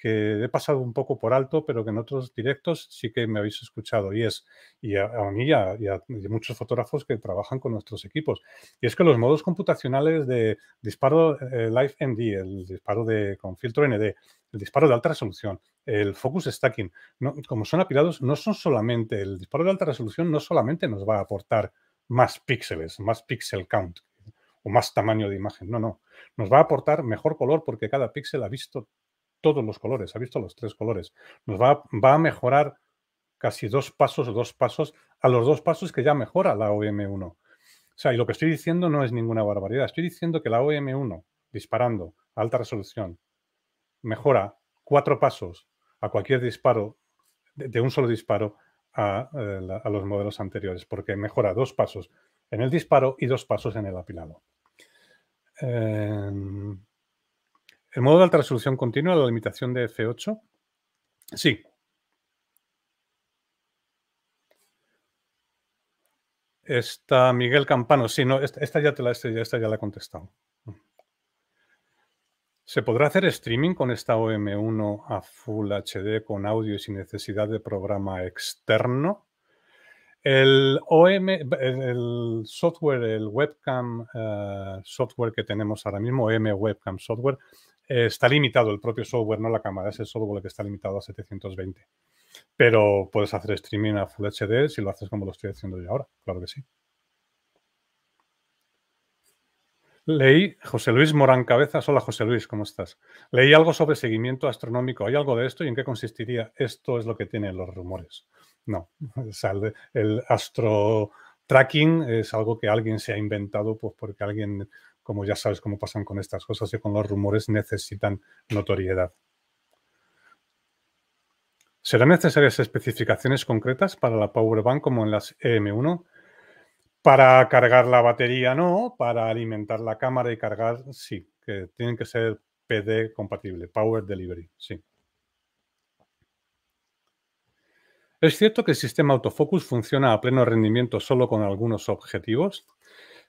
[SPEAKER 1] que he pasado un poco por alto, pero que en otros directos sí que me habéis escuchado, y es, y a, mí y a, muchos fotógrafos que trabajan con nuestros equipos, y es que los modos computacionales de disparo eh, Live MD, el disparo de, con filtro ND, el disparo de alta resolución, el focus stacking, como son apilados, no son solamente, el disparo de alta resolución no solamente nos va a aportar más píxeles, más pixel count, o más tamaño de imagen. No, no. Nos va a aportar mejor color porque cada píxel ha visto todos los colores, ha visto los tres colores. Nos va, a mejorar casi dos pasos dos pasos a los dos pasos que ya mejora la OM1. O sea, y lo que estoy diciendo no es ninguna barbaridad. Estoy diciendo que la OM1, disparando a alta resolución, mejora cuatro pasos a cualquier disparo, de, un solo disparo, eh, a, los modelos anteriores, porque mejora dos pasos en el disparo y dos pasos en el apilado. Em, ¿El modo de alta resolución continua, la limitación de F8? Sí. Está Miguel Campano. Sí, no, esta, ya te la, esta ya he contestado. ¿Se podrá hacer streaming con esta OM1 a Full HD con audio y sin necesidad de programa externo? El el software, el webcam eh, software que tenemos ahora mismo, OM Webcam Software, eh, está limitado el propio software, no la cámara, es el software que está limitado a 720. Pero puedes hacer streaming a Full HD si lo haces como lo estoy haciendo yo ahora, claro que sí. Leí, José Luis Morán Cabezas, hola José Luis, ¿cómo estás? Leí algo sobre seguimiento astronómico, ¿hay algo de esto y en qué consistiría? Esto es lo que tienen los rumores. No, el, el astro tracking es algo que alguien se ha inventado pues porque alguien como ya sabes cómo pasan con estas cosas y con los rumores, necesitan notoriedad. ¿Serán necesarias especificaciones concretas para la Power Bank como en las EM1? Para cargar la batería no, para alimentar la cámara y cargar sí, que tienen que ser PD compatible, Power Delivery, sí. ¿Es cierto que el sistema autofocus funciona a pleno rendimiento solo con algunos objetivos?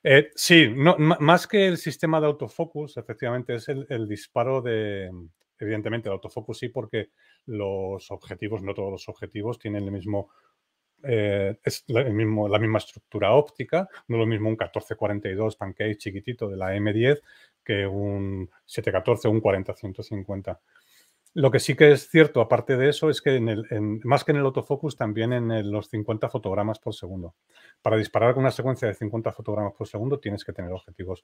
[SPEAKER 1] Eh, sí, más que el sistema de autofocus, efectivamente, es el, disparo de, mm, evidentemente, el autofocus sí, porque los objetivos, no todos los objetivos, tienen el mismo, eh, es la, el mismo, la misma estructura óptica, no lo mismo un 1442 pancake chiquitito de la M10 que un 714 o un 40-150. Lo que sí que es cierto, aparte de eso, es que en más que en el autofocus, también en los 50 fotogramas por segundo. Para disparar con una secuencia de 50 fotogramas por segundo tienes que tener objetivos.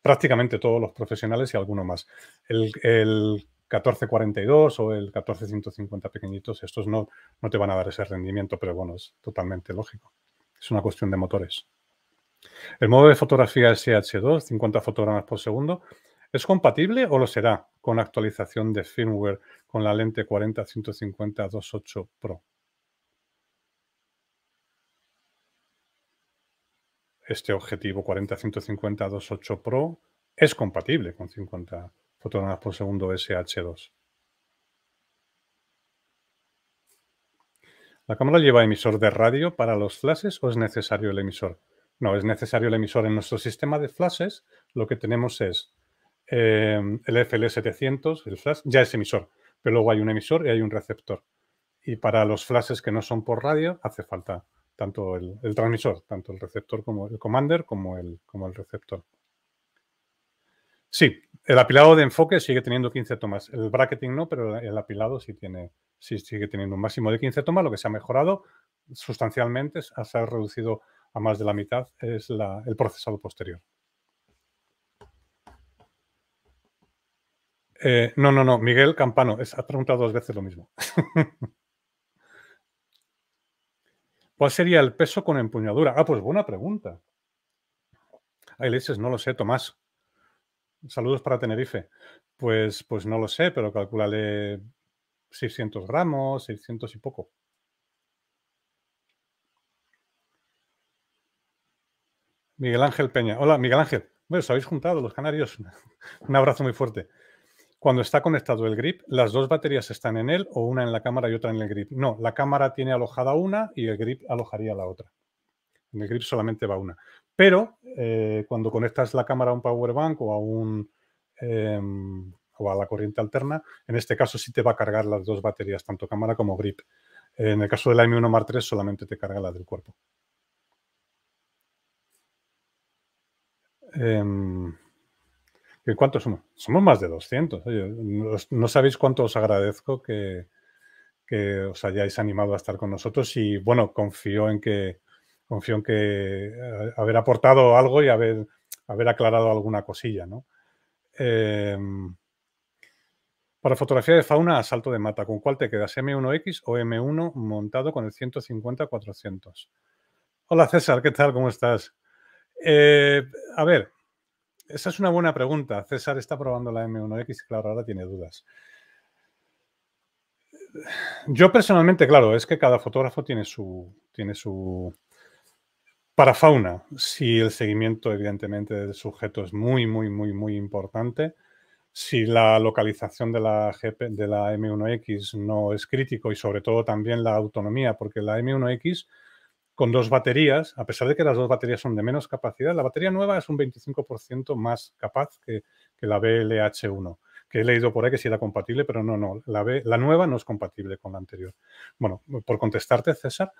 [SPEAKER 1] Prácticamente todos los profesionales y alguno más. El, el 1442 o el 1450 pequeñitos, estos no, no te van a dar ese rendimiento, pero bueno, es totalmente lógico. Es una cuestión de motores. El modo de fotografía SH2, 50 fotogramas por segundo, ¿Es compatible o lo será con actualización de firmware con la lente 40-150-28 Pro? Este objetivo 40-150-28 Pro es compatible con 50 fotogramas por segundo SH2. ¿La cámara lleva emisor de radio para los flashes o es necesario el emisor? No, es necesario el emisor. En nuestro sistema de flashes lo que tenemos es Em, el FL700, el flash, ya es emisor, pero luego hay un emisor y hay un receptor. Y para los flashes que no son por radio hace falta tanto el, transmisor, tanto el receptor como el commander como el, como el receptor. Sí, el apilado de enfoque sigue teniendo 15 tomas. El bracketing no, pero el apilado sí, tiene, sí sigue teniendo un máximo de 15 tomas. Lo que se ha mejorado sustancialmente, se ha reducido a más de la mitad, es el procesado posterior. Eh, no, no, no, Miguel Campano, es, ha preguntado dos veces lo mismo. ¿Cuál sería el peso con empuñadura? Ah, pues buena pregunta. Ahí le no lo sé, Tomás. Saludos para Tenerife. Pues, pues no lo sé, pero calculale 600 gramos, 600 y poco. Miguel Ángel Peña. Hola, Miguel Ángel. Bueno, os habéis juntado los canarios. Un abrazo muy fuerte cuando está conectado el grip, las dos baterías están en él o una en la cámara y otra en el grip. No, la cámara tiene alojada una y el grip alojaría la otra. En el grip solamente va una. Pero eh, cuando conectas la cámara a un power bank o a un em, o a la corriente alterna, en este caso sí te va a cargar las dos baterías, tanto cámara como grip. En el caso del la M1 Mark 3 solamente te carga la del cuerpo. Em, ¿Cuántos somos? Somos más de 200. no sabéis cuánto os agradezco que, os hayáis animado a estar con nosotros y bueno, confío en que confío que eh, haber aportado algo y haber, haber aclarado alguna cosilla, em, para fotografía de fauna asalto salto de mata, ¿con cuál te quedas? ¿M1X o M1 montado con el 150-400? Hola César, ¿qué tal? ¿Cómo estás? Eh, a ver, esa es una buena pregunta. César está probando la M1X, claro, ahora tiene dudas. Yo personalmente, claro, es que cada fotógrafo tiene su, tiene su parafauna. Si el seguimiento, evidentemente, del sujeto es muy, muy, muy, muy importante, si la localización de la, de la M1X no es crítico y sobre todo también la autonomía, porque la M1X con dos baterías, a pesar de que las dos baterías son de menos capacidad, la batería nueva es un 25% más capaz que, la BLH1, que he leído por ahí que sí era compatible, pero no, no, la, la nueva no es compatible con la anterior. Bueno, por contestarte, César,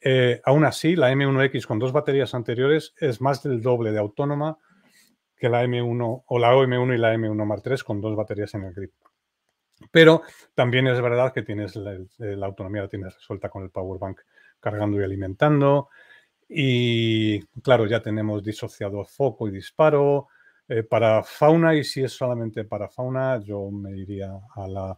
[SPEAKER 1] eh, aún así, la M1X con dos baterías anteriores es más del doble de autónoma que la M1 o la OM1 y la M1 Mark 3 con dos baterías en el grip. Pero también es verdad que tienes la, autonomía la tienes resuelta con el power bank cargando y alimentando. Y claro, ya tenemos disociado foco y disparo. Eh, para fauna, y si es solamente para fauna, yo me iría a la...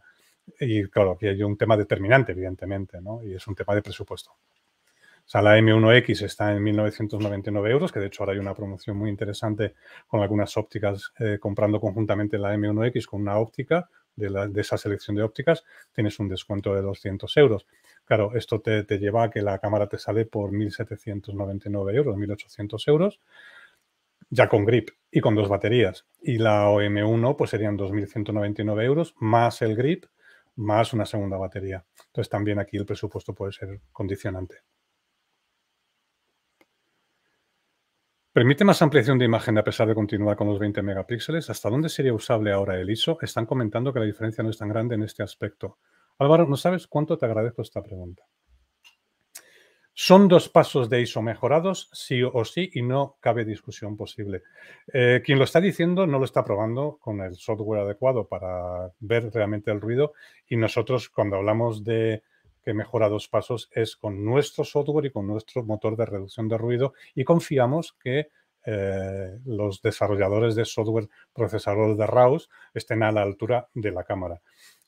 [SPEAKER 1] Y claro, aquí hay un tema determinante, evidentemente, Y es un tema de presupuesto. O sea, la M1X está en 1.999 euros, que de hecho ahora hay una promoción muy interesante con algunas ópticas eh, comprando conjuntamente la M1X con una óptica de, de, esa selección de ópticas, tienes un descuento de 200 euros. Claro, esto te, lleva a que la cámara te sale por 1.799 euros, 1.800 euros, ya con grip y con dos baterías. Y la OM1 pues serían 2.199 euros más el grip, más una segunda batería. Entonces también aquí el presupuesto puede ser condicionante. Permite más ampliación de imagen a pesar de continuar con los 20 megapíxeles. ¿Hasta dónde sería usable ahora el ISO? Están comentando que la diferencia no es tan grande en este aspecto. Álvaro, no sabes cuánto te agradezco esta pregunta. Son dos pasos de ISO mejorados, sí o sí, y no cabe discusión posible. Eh, quien lo está diciendo no lo está probando con el software adecuado para ver realmente el ruido y nosotros cuando hablamos de que mejora dos pasos es con nuestro software y con nuestro motor de reducción de ruido y confiamos que eh, los desarrolladores de software procesador de RAUS estén a la altura de la cámara.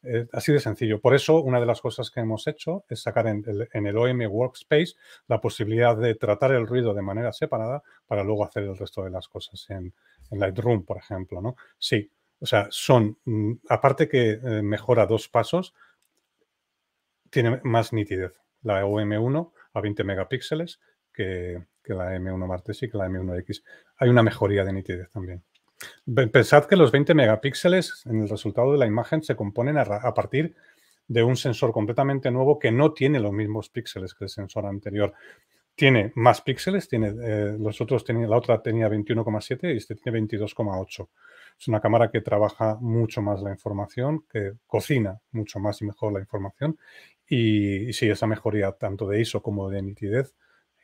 [SPEAKER 1] Eh, así de sencillo. Por eso, una de las cosas que hemos hecho es sacar en el, OM Workspace la posibilidad de tratar el ruido de manera separada para luego hacer el resto de las cosas en, Lightroom, por ejemplo, ¿no? Sí, o sea, son, mm, aparte que eh, mejora dos pasos, tiene más nitidez la OM1 a 20 megapíxeles que, que la M1 Martes y que la M1X. Hay una mejoría de nitidez también. Pensad que los 20 megapíxeles en el resultado de la imagen se componen a, partir de un sensor completamente nuevo que no tiene los mismos píxeles que el sensor anterior. Tiene más píxeles, tiene, eh, los otros tenía, la otra tenía 21,7 y este tiene 22,8. Es una cámara que trabaja mucho más la información, que cocina mucho más y mejor la información. Y, y sí, esa mejoría tanto de ISO como de nitidez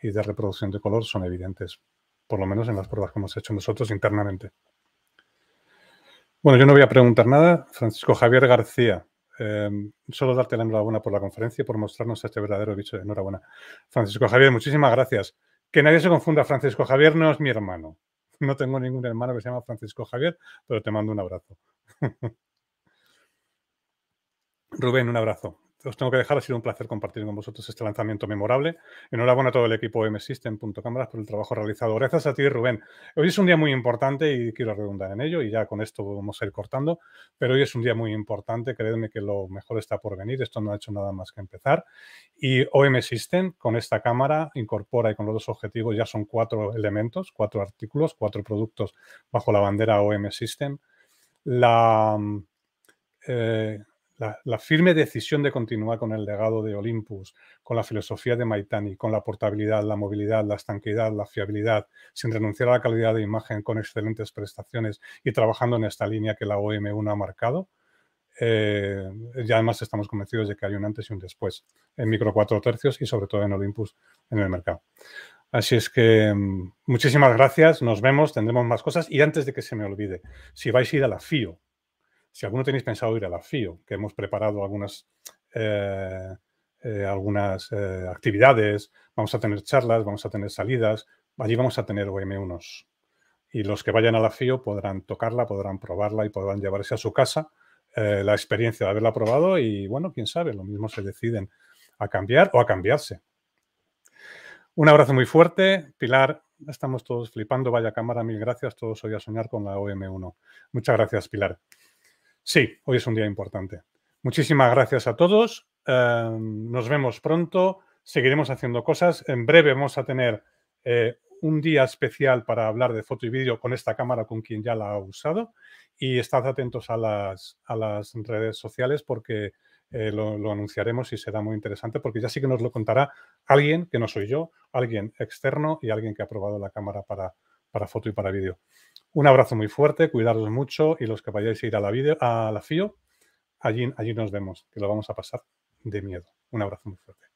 [SPEAKER 1] y de reproducción de color son evidentes, por lo menos en las pruebas que hemos hecho nosotros internamente. Bueno, yo no voy a preguntar nada. Francisco Javier García, em, solo darte la enhorabuena por la conferencia y por mostrarnos este verdadero bicho. Enhorabuena. Francisco Javier, muchísimas gracias. Que nadie se confunda, Francisco Javier no es mi hermano. No tengo ningún hermano que se llama Francisco Javier, pero te mando un abrazo. Rubén, un abrazo os tengo que dejar. Ha sido un placer compartir con vosotros este lanzamiento memorable. Enhorabuena a todo el equipo cámaras por el trabajo realizado. Gracias a ti, Rubén. Hoy es un día muy importante y quiero redundar en ello y ya con esto vamos a ir cortando, pero hoy es un día muy importante. Creedme que lo mejor está por venir. Esto no ha hecho nada más que empezar. Y OM System con esta cámara incorpora y con los dos objetivos ya son cuatro elementos, cuatro artículos, cuatro productos bajo la bandera OM System. La... Mm, eh, la, firme decisión de continuar con el legado de Olympus, con la filosofía de Maitani, con la portabilidad, la movilidad, la estanqueidad, la fiabilidad, sin renunciar a la calidad de imagen, con excelentes prestaciones y trabajando en esta línea que la OM1 ha marcado, eh, y además estamos convencidos de que hay un antes y un después en micro cuatro tercios y sobre todo en Olympus en el mercado. Así es que mm, muchísimas gracias, nos vemos, tendremos más cosas y antes de que se me olvide, si vais a ir a la FIO, si alguno tenéis pensado ir a la FIO, que hemos preparado algunas, eh, eh, algunas eh, actividades, vamos a tener charlas, vamos a tener salidas, allí vamos a tener OM1s. Y los que vayan a la FIO podrán tocarla, podrán probarla y podrán llevarse a su casa la experiencia de haberla probado y bueno, quién sabe, lo mismo se deciden a cambiar o a cambiarse. Un abrazo muy fuerte. Pilar, estamos todos flipando. Vaya cámara, mil gracias. Todos hoy a soñar con la OM1. Muchas gracias, Pilar. Sí, hoy es un día importante. Muchísimas gracias a todos. Em, nos vemos pronto. Seguiremos haciendo cosas. En breve vamos a tener eh, un día especial para hablar de foto y vídeo con esta cámara, con quien ya la ha usado. Y estad atentos a las, redes sociales porque eh, lo, anunciaremos y será muy interesante porque ya sí que nos lo contará alguien que no soy yo, alguien externo y alguien que ha probado la cámara para, para foto y para vídeo. Un abrazo muy fuerte, cuidaros mucho y los que vayáis a ir a la, a la FIO, allí, allí nos vemos, que lo vamos a pasar de miedo. Un abrazo muy fuerte.